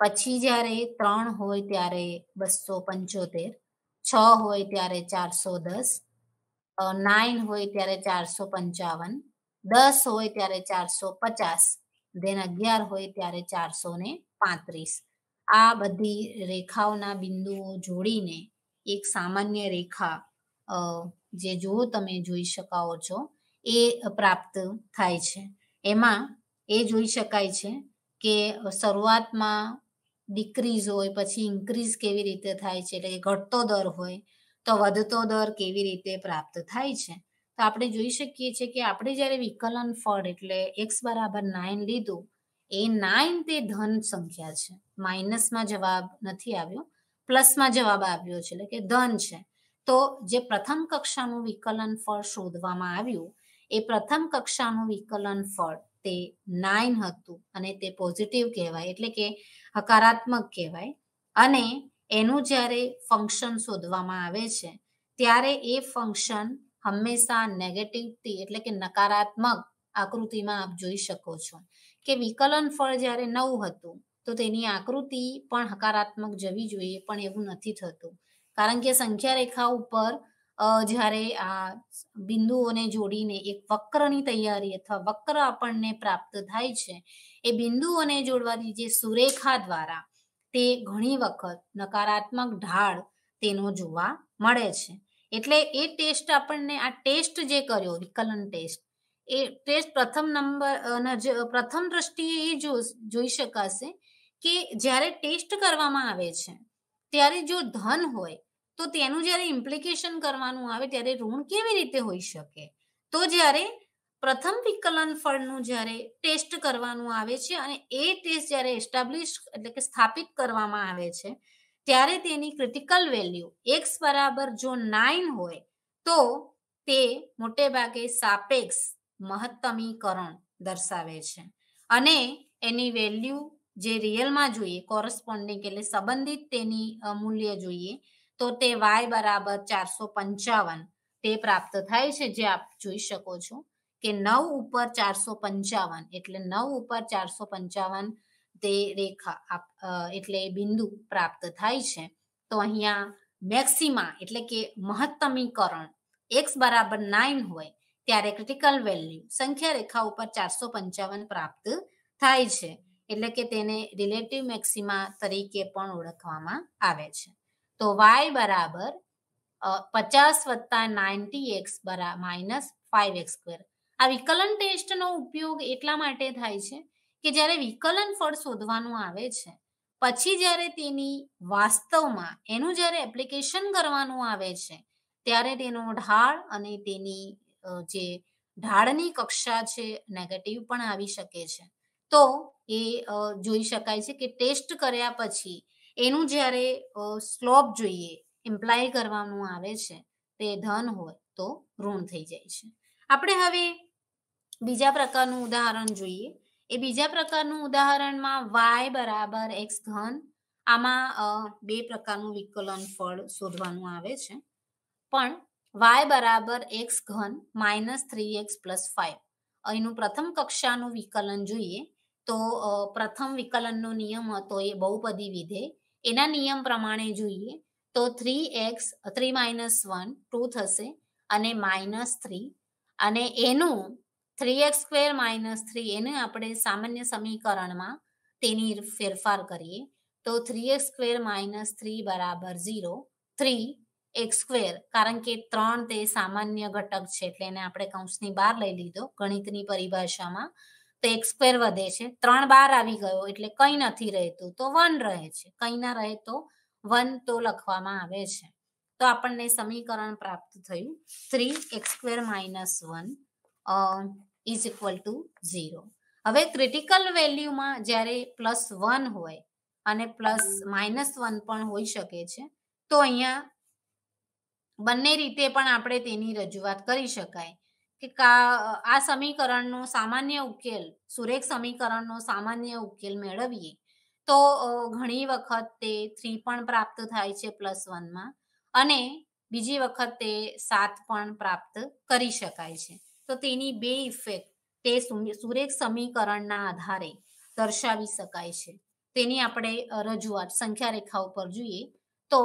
પછી જ્યારે ત્રણ હોય ત્યારે બસો પંચોતેર છ હોય ત્યારે ચારસો દસ નાઇન હોય ત્યારે ચારસો પંચાવન દસ હોય ત્યારે ચારસો પચાસ દેન અગિયાર હોય ત્યારે ચારસો ને પાંત્રીસ આ બધી રેખાઓના બિંદુઓ જોડીને એક સામાન્ય રેખા જે જુઓ તમે જોઈ શકાઓ છો એ પ્રાપ્ત થાય છે એમાં એ જોઈ શકાય છે કે શરૂઆતમાં ડિક્રીઝ હોય પછી ઇન્ક્રીઝ કેવી રીતે થાય છે એટલે કે ઘટતો દર હોય તો વધતો દર કેવી રીતે પ્રાપ્ત થાય છે તો આપણે જોઈ શકીએ છીએ કે આપણે જ્યારે વિકલન ફળ એટલે એક્સ બરાબર નાઇન લીધું એ નાઇન તે ધન સંખ્યા છે માઇનસમાં જવાબ નથી આવ્યો પ્લસમાં જવાબ આવ્યો છે એટલે કે ધન છે તો જે પ્રથમ કક્ષાનું વિકલન ફળ શોધવામાં આવ્યું એ પ્રથમ કક્ષાનું વિકલન ફળ તે નાઇન હતું અને તે પોઝિટિવ કહેવાય એટલે કે હકારાત્મક કહેવાય અને એનું જ્યારે ફંક્શન શોધવામાં આવે છે ત્યારે એ ફંક્શન હંમેશા નેગેટિવથી એટલે કે નકારાત્મક આકૃતિમાં આપ જોઈ શકો છો કે વિકલન ફળ જ્યારે નવ હતું તો તેની આકૃતિ પણ હકારાત્મક જવી જોઈએ પણ એવું નથી થતું કારણ કે સંખ્યા રેખા ઉપર જ્યારે આ બિંદુઓને જોડીને એક વક્રની તૈયારી અથવા વક્ર આપણને પ્રાપ્ત થાય છે એ બિંદુઓને જોડવાની જે સુરેખા દ્વારા તે ઘણી વખત નકારાત્મક ઢાળ તેનો જોવા મળે છે એટલે એ ટેસ્ટ આપણને આ ટેસ્ટ જે કર્યો વિકલન ટેસ્ટ એ ટેસ્ટ પ્રથમ નંબર પ્રથમ દ્રષ્ટિએ એ જોઈ શકાશે કે જ્યારે ટેસ્ટ કરવામાં આવે છે ત્યારે જો ધન હોય તો તેનું જ્યારે ઇમ્પ્લિકેશન કરવાનું આવે ત્યારે ઋણ કેવી રીતે હોઈ શકે તો જ્યારે પ્રથમ વિકલન ફળનું જ્યારે ટેસ્ટ કરવાનું આવે છે અને એ ટેસ્ટ જ્યારે એસ્ટાબ્લિશ એટલે કે સ્થાપિત કરવામાં આવે છે ત્યારે તેની ક્રિટિકલ વેલ્યુ એક્સ બરાબર જો નાઇન હોય તો તે મોટે ભાગે સાપેક્ષ મહત્તમીકરણ દર્શાવે છે અને એની વેલ્યુ જે રિયલમાં જોઈએ કોરસ્પોન્ડિંગ એટલે સંબંધિત તેની મૂલ્ય જોઈએ તો તે વાય બરાબર ચારસો પંચાવન તે પ્રાપ્ત થાય છે જે આપ જોઈ શકો છો કે નવ ઉપર ચારસો પંચાવન એટલે નવ ઉપર ચારસો પંચાવન તે રેખા આપ એટલે બિંદુ પ્રાપ્ત થાય છે તો અહીંયા મેક્સિમા એટલે કે મહત્તમીકરણ એક્સ બરાબર નાઇન હોય ત્યારે ક્રિટિકલ વેલ્યુ સંખ્યા રેખા ઉપર ચારસો પંચાવન પ્રાપ્ત થાય છે એટલે કે તેને રિલેટિવ મેક્સિમા તરીકે પણ ઓળખવામાં આવે છે તો વાય બરાબર પચાસ વત્તા નાઇન્ટી એક્સ બરાબર માઇનસ ફાઈવ એક્સ સ્ક્વેર આ વિકલન ટેસ્ટનો ઉપયોગ એટલા માટે થાય છે કે જ્યારે વિકલન ફળ શોધવાનું આવે છે પછી જ્યારે તેની વાસ્તવમાં એનું જ્યારે એપ્લિકેશન કરવાનું આવે છે ત્યારે તેનો ઢાળ અને તેની જે ઢાળની કક્ષા છે નેગેટિવ પણ આવી શકે છે તો એ જોઈ શકાય છે કે ટેસ્ટ કર્યા પછી એનું જ્યારે સ્લોપ જોઈએ ઇમ્પ્લાય કરવાનું આવે છે તે ધન હોય તો ઋણ થઈ જાય છે આપણે હવે બીજા પ્રકારનું ઉદાહરણ જોઈએ એ બીજા પ્રકારનું ઉદાહરણમાં વાય બરાબર એક્સ ઘન આમાં બે પ્રકારનું વિકલન ફળ શોધવાનું આવે છે પણ વાય બરાબર એક્સ ઘન minus three X plus five અહીંનું પ્રથમ કક્ષાનું વિકલન જોઈએ તો પ્રથમ વિકલનનો નિયમ હતો એ બહુપદી વિધેય એના નિયમ પ્રમાણે જોઈએ તો three X three minus one two થશે અને માઇનસ થ્રી અને એનું three X square minus three એને આપણે સામાન્ય સમીકરણમાં તેની ફેરફાર કરીએ તો three X square minus three બરાબર ઝીરો થ્રી એક્સ સ્ક્વેર કારણ કે ત્રણ તે સામાન્ય ઘટક છે એટલે એને આપણે કૌંસની બહાર લઈ લીધો ગણિતની પરિભાષામાં તો એક્સ સ્ક્વેર વધે છે ત્રણ બાર આવી ગયો એટલે કંઈ નથી રહેતું તો વન રહે છે કંઈ ના રહે તો વન તો લખવામાં આવે છે તો આપણને સમીકરણ પ્રાપ્ત થયું three X square minus one is equal to zero હવે ક્રિટિકલ વેલ્યુમાં જ્યારે પ્લસ વન હોય અને પ્લસ માઇનસ વન પણ હોઈ શકે છે તો અહીંયા બંને રીતે પણ આપણે તેની રજૂઆત કરી શકાય કે આ સમીકરણનો સામાન્ય ઉકેલ સુરેખ સમીકરણનો સામાન્ય ઉકેલ મેળવીએ તો ઘણી વખત તે થ્રી પણ પ્રાપ્ત થાય છે પ્લસ વનમાં અને બીજી વખત તે સાત પણ પ્રાપ્ત કરી શકાય છે તો તેની બે ઇફેક્ટ તે સુરેખ સમીકરણના આધારે દર્શાવી શકાય છે તેની આપણે રજૂઆત સંખ્યા રેખા ઉપર જોઈએ તો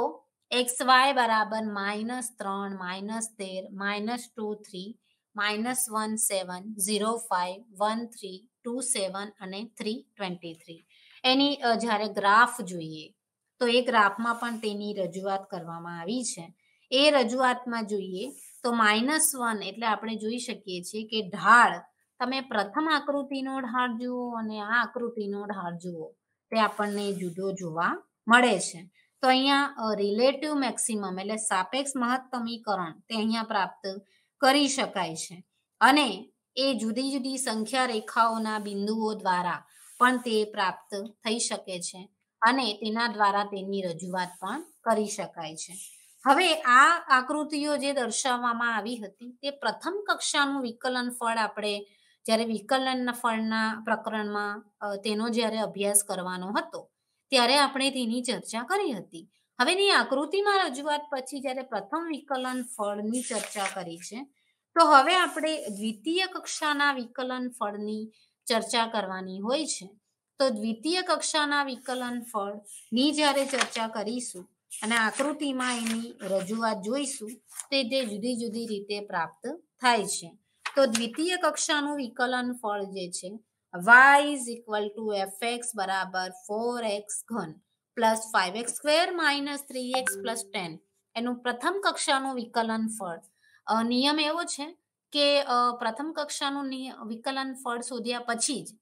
એક્સ વાય બરાબર માઇનસ ત્રણ માઇનસ તેર minus two three minus one seven zero five one three two seven અને થ્રી ટ્વેન્ટી થ્રી એની જ્યારે ગ્રાફ જોઈએ તો એ ગ્રાફમાં પણ તેની રજૂઆત કરવામાં આવી છે એ રજૂઆતમાં જોઈએ તો માઇનસ વન એટલે આપણે જોઈ શકીએ છીએ કે ઢાળ તમે પ્રથમ આકૃતિનો ઢાળ જુઓ અને આ આકૃતિનો ઢાળ જુઓ તે આપણને જુદો જોવા મળે છે તો અહીંયા રિલેટિવ મેક્સિમમ એટલે સાપેક્ષ મહત્તમીકરણ તે અહીંયા પ્રાપ્ત કરી શકાય છે અને એ જુદી જુદી સંખ્યા રેખાઓના બિંદુઓ દ્વારા પણ તે પ્રાપ્ત થઈ શકે છે અને તેના દ્વારા તેની રજૂઆત પણ કરી શકાય છે હવે આ આકૃતિઓ જે દર્શાવવામાં આવી હતી તે પ્રથમ કક્ષાનું વિકલન ફળ આપણે જ્યારે વિકલન ફળના પ્રકરણમાં તેનો જ્યારે અભ્યાસ કરવાનો હતો ત્યારે આપણે તેની ચર્ચા કરી હતી હવેની આકૃતિમાં રજૂઆત પછી જ્યારે પ્રથમ વિકલન ફળની ચર્ચા કરી છે તો હવે આપણે દ્વિતીય કક્ષાના વિકલન ફળની ચર્ચા કરવાની હોય છે તો દ્વિતીય કક્ષાના વિકલન ફળની જ્યારે ચર્ચા કરીશું અને આકૃતિમાં એની રજૂઆત જોઈશું તે તે જુદી જુદી રીતે પ્રાપ્ત થાય છે તો દ્વિતીય કક્ષાનું વિકલન ફળ જે છે y is equal to F X બરાબર ફોર એક્સ ઘન plus five X square minus three X plus ten એનું પ્રથમ કક્ષાનું વિકલન ફળ નિયમ એવો છે કે પ્રથમ કક્ષાનું વિકલન ફળ શોધ્યા પછી જ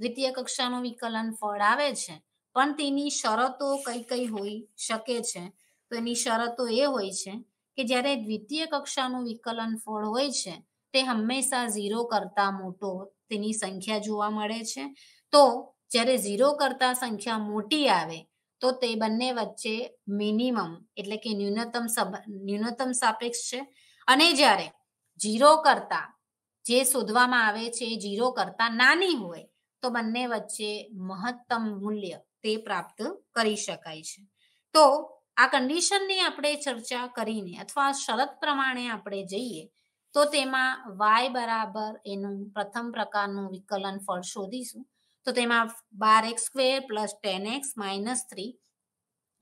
દ્વિતીય કક્ષાનું વિકલન ફળ આવે છે પણ તેની શરતો કઈ કઈ હોઈ શકે છે તો એની શરતો એ હોય છે કે જ્યારે દ્વિતીય કક્ષાનું વિકલન ફળ હોય છે તે હંમેશા ઝીરો કરતા મોટો તેની સંખ્યા જોવા મળે છે તો જ્યારે ઝીરો કરતા સંખ્યા મોટી આવે તો તે બંને વચ્ચે મિનિમમ એટલે કે ન્યૂનતમ ન્યૂનતમ સાપેક્ષ છે અને જ્યારે જીરો કરતા જે શોધવામાં આવે છે જીરો કરતા નાની હોય તો બંને વચ્ચે મહત્તમ મૂલ્ય તે પ્રાપ્ત કરી શકાય છે તો આ કન્ડિશનની આપણે ચર્ચા કરીને અથવા શરત પ્રમાણે આપણે જઈએ તો તેમાં વાય બરાબર એનું પ્રથમ પ્રકારનું વિકલન ફળ શોધીશું તો તેમાં બાર X square plus ten X minus three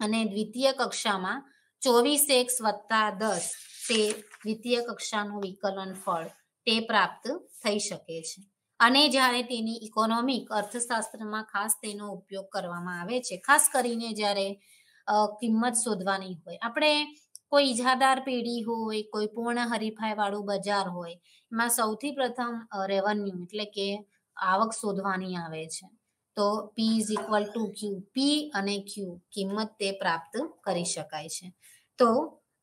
અને દ્વિતીય કક્ષામાં ચોવીસ એક્સ વત્તા દસ તે દ્વિતીય કક્ષાનું વિકલન ફળ તે પ્રાપ્ત થઈ શકે છે અને જ્યારે તેની ઇકોનોમિક અર્થશાસ્ત્રમાં ખાસ તેનો ઉપયોગ કરવામાં આવે છે ખાસ કરીને જ્યારે કિંમત શોધવાની હોય આપણે કોઈ ઇજાદાર પેઢી હોય કોઈ પૂર્ણ હરીફાઈ વાળું બજાર હોય એમાં સૌથી પ્રથમ રેવન્યુ એટલે કે આવક શોધવાની આવે છે તો P is equal to Q P અને ક્યુ કિંમત તે પ્રાપ્ત કરી શકાય છે તો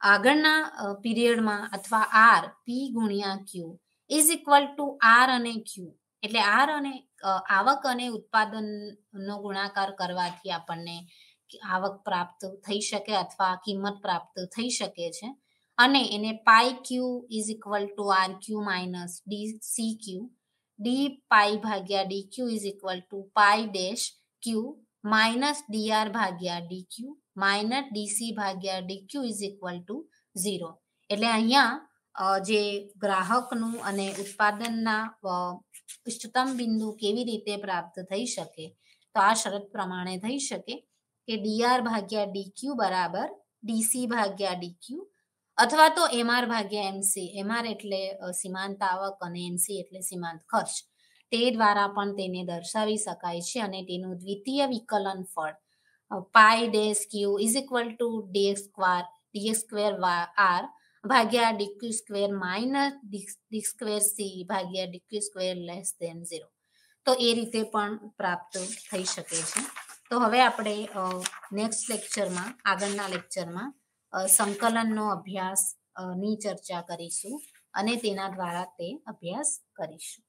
આગળના પીરિયડમાં અથવા આર પી ગુણ્યા Q is equal to R અને ક્યુ એટલે આર અને આવક અને ઉત્પાદનનો ગુણાકાર કરવાથી આપણને આવક પ્રાપ્ત થઈ શકે અથવા કિંમત પ્રાપ્ત થઈ શકે છે અને એને pi Q is equal to R Q minus D C Q D pi ભાગ્યા D Q is equal to pi dash Q minus DR ભાગ્યા ડી ક્યુ માઇનસ ડીસી ભાગ્યા D Q is equal to zero એટલે અહીંયા જે ગ્રાહકનું અને ઉત્પાદનના ઇષ્ટતમ બિંદુ કેવી રીતે પ્રાપ્ત થઈ શકે તો આ શરત પ્રમાણે થઈ શકે કે ડીઆર ભાગ્યા ડી ક્યુ બરાબર ડીસી ભાગ્યા ડી ક્યુ અથવા તો એમઆર ભાગ્યા એમસી એમઆર એટલે સીમાંત આવક અને એમસી એટલે સીમાંત ખર્ચ તે દ્વારા પણ તેને દર્શાવી શકાય છે અને તેનું દ્વિતીય વિકલન ફળ pi dash Q is equal to DX square DX square R ભાગ્યા DQ square minus D square C ભાગ્યા DQ square less than zero તો એ રીતે પણ પ્રાપ્ત થઈ શકે છે તો હવે આપણે નેક્સ્ટ લેક્ચરમાં આગળના લેક્ચરમાં સંકલનનો અભ્યાસ ની ચર્ચા કરીશું અને તેના દ્વારા તે અભ્યાસ કરીશું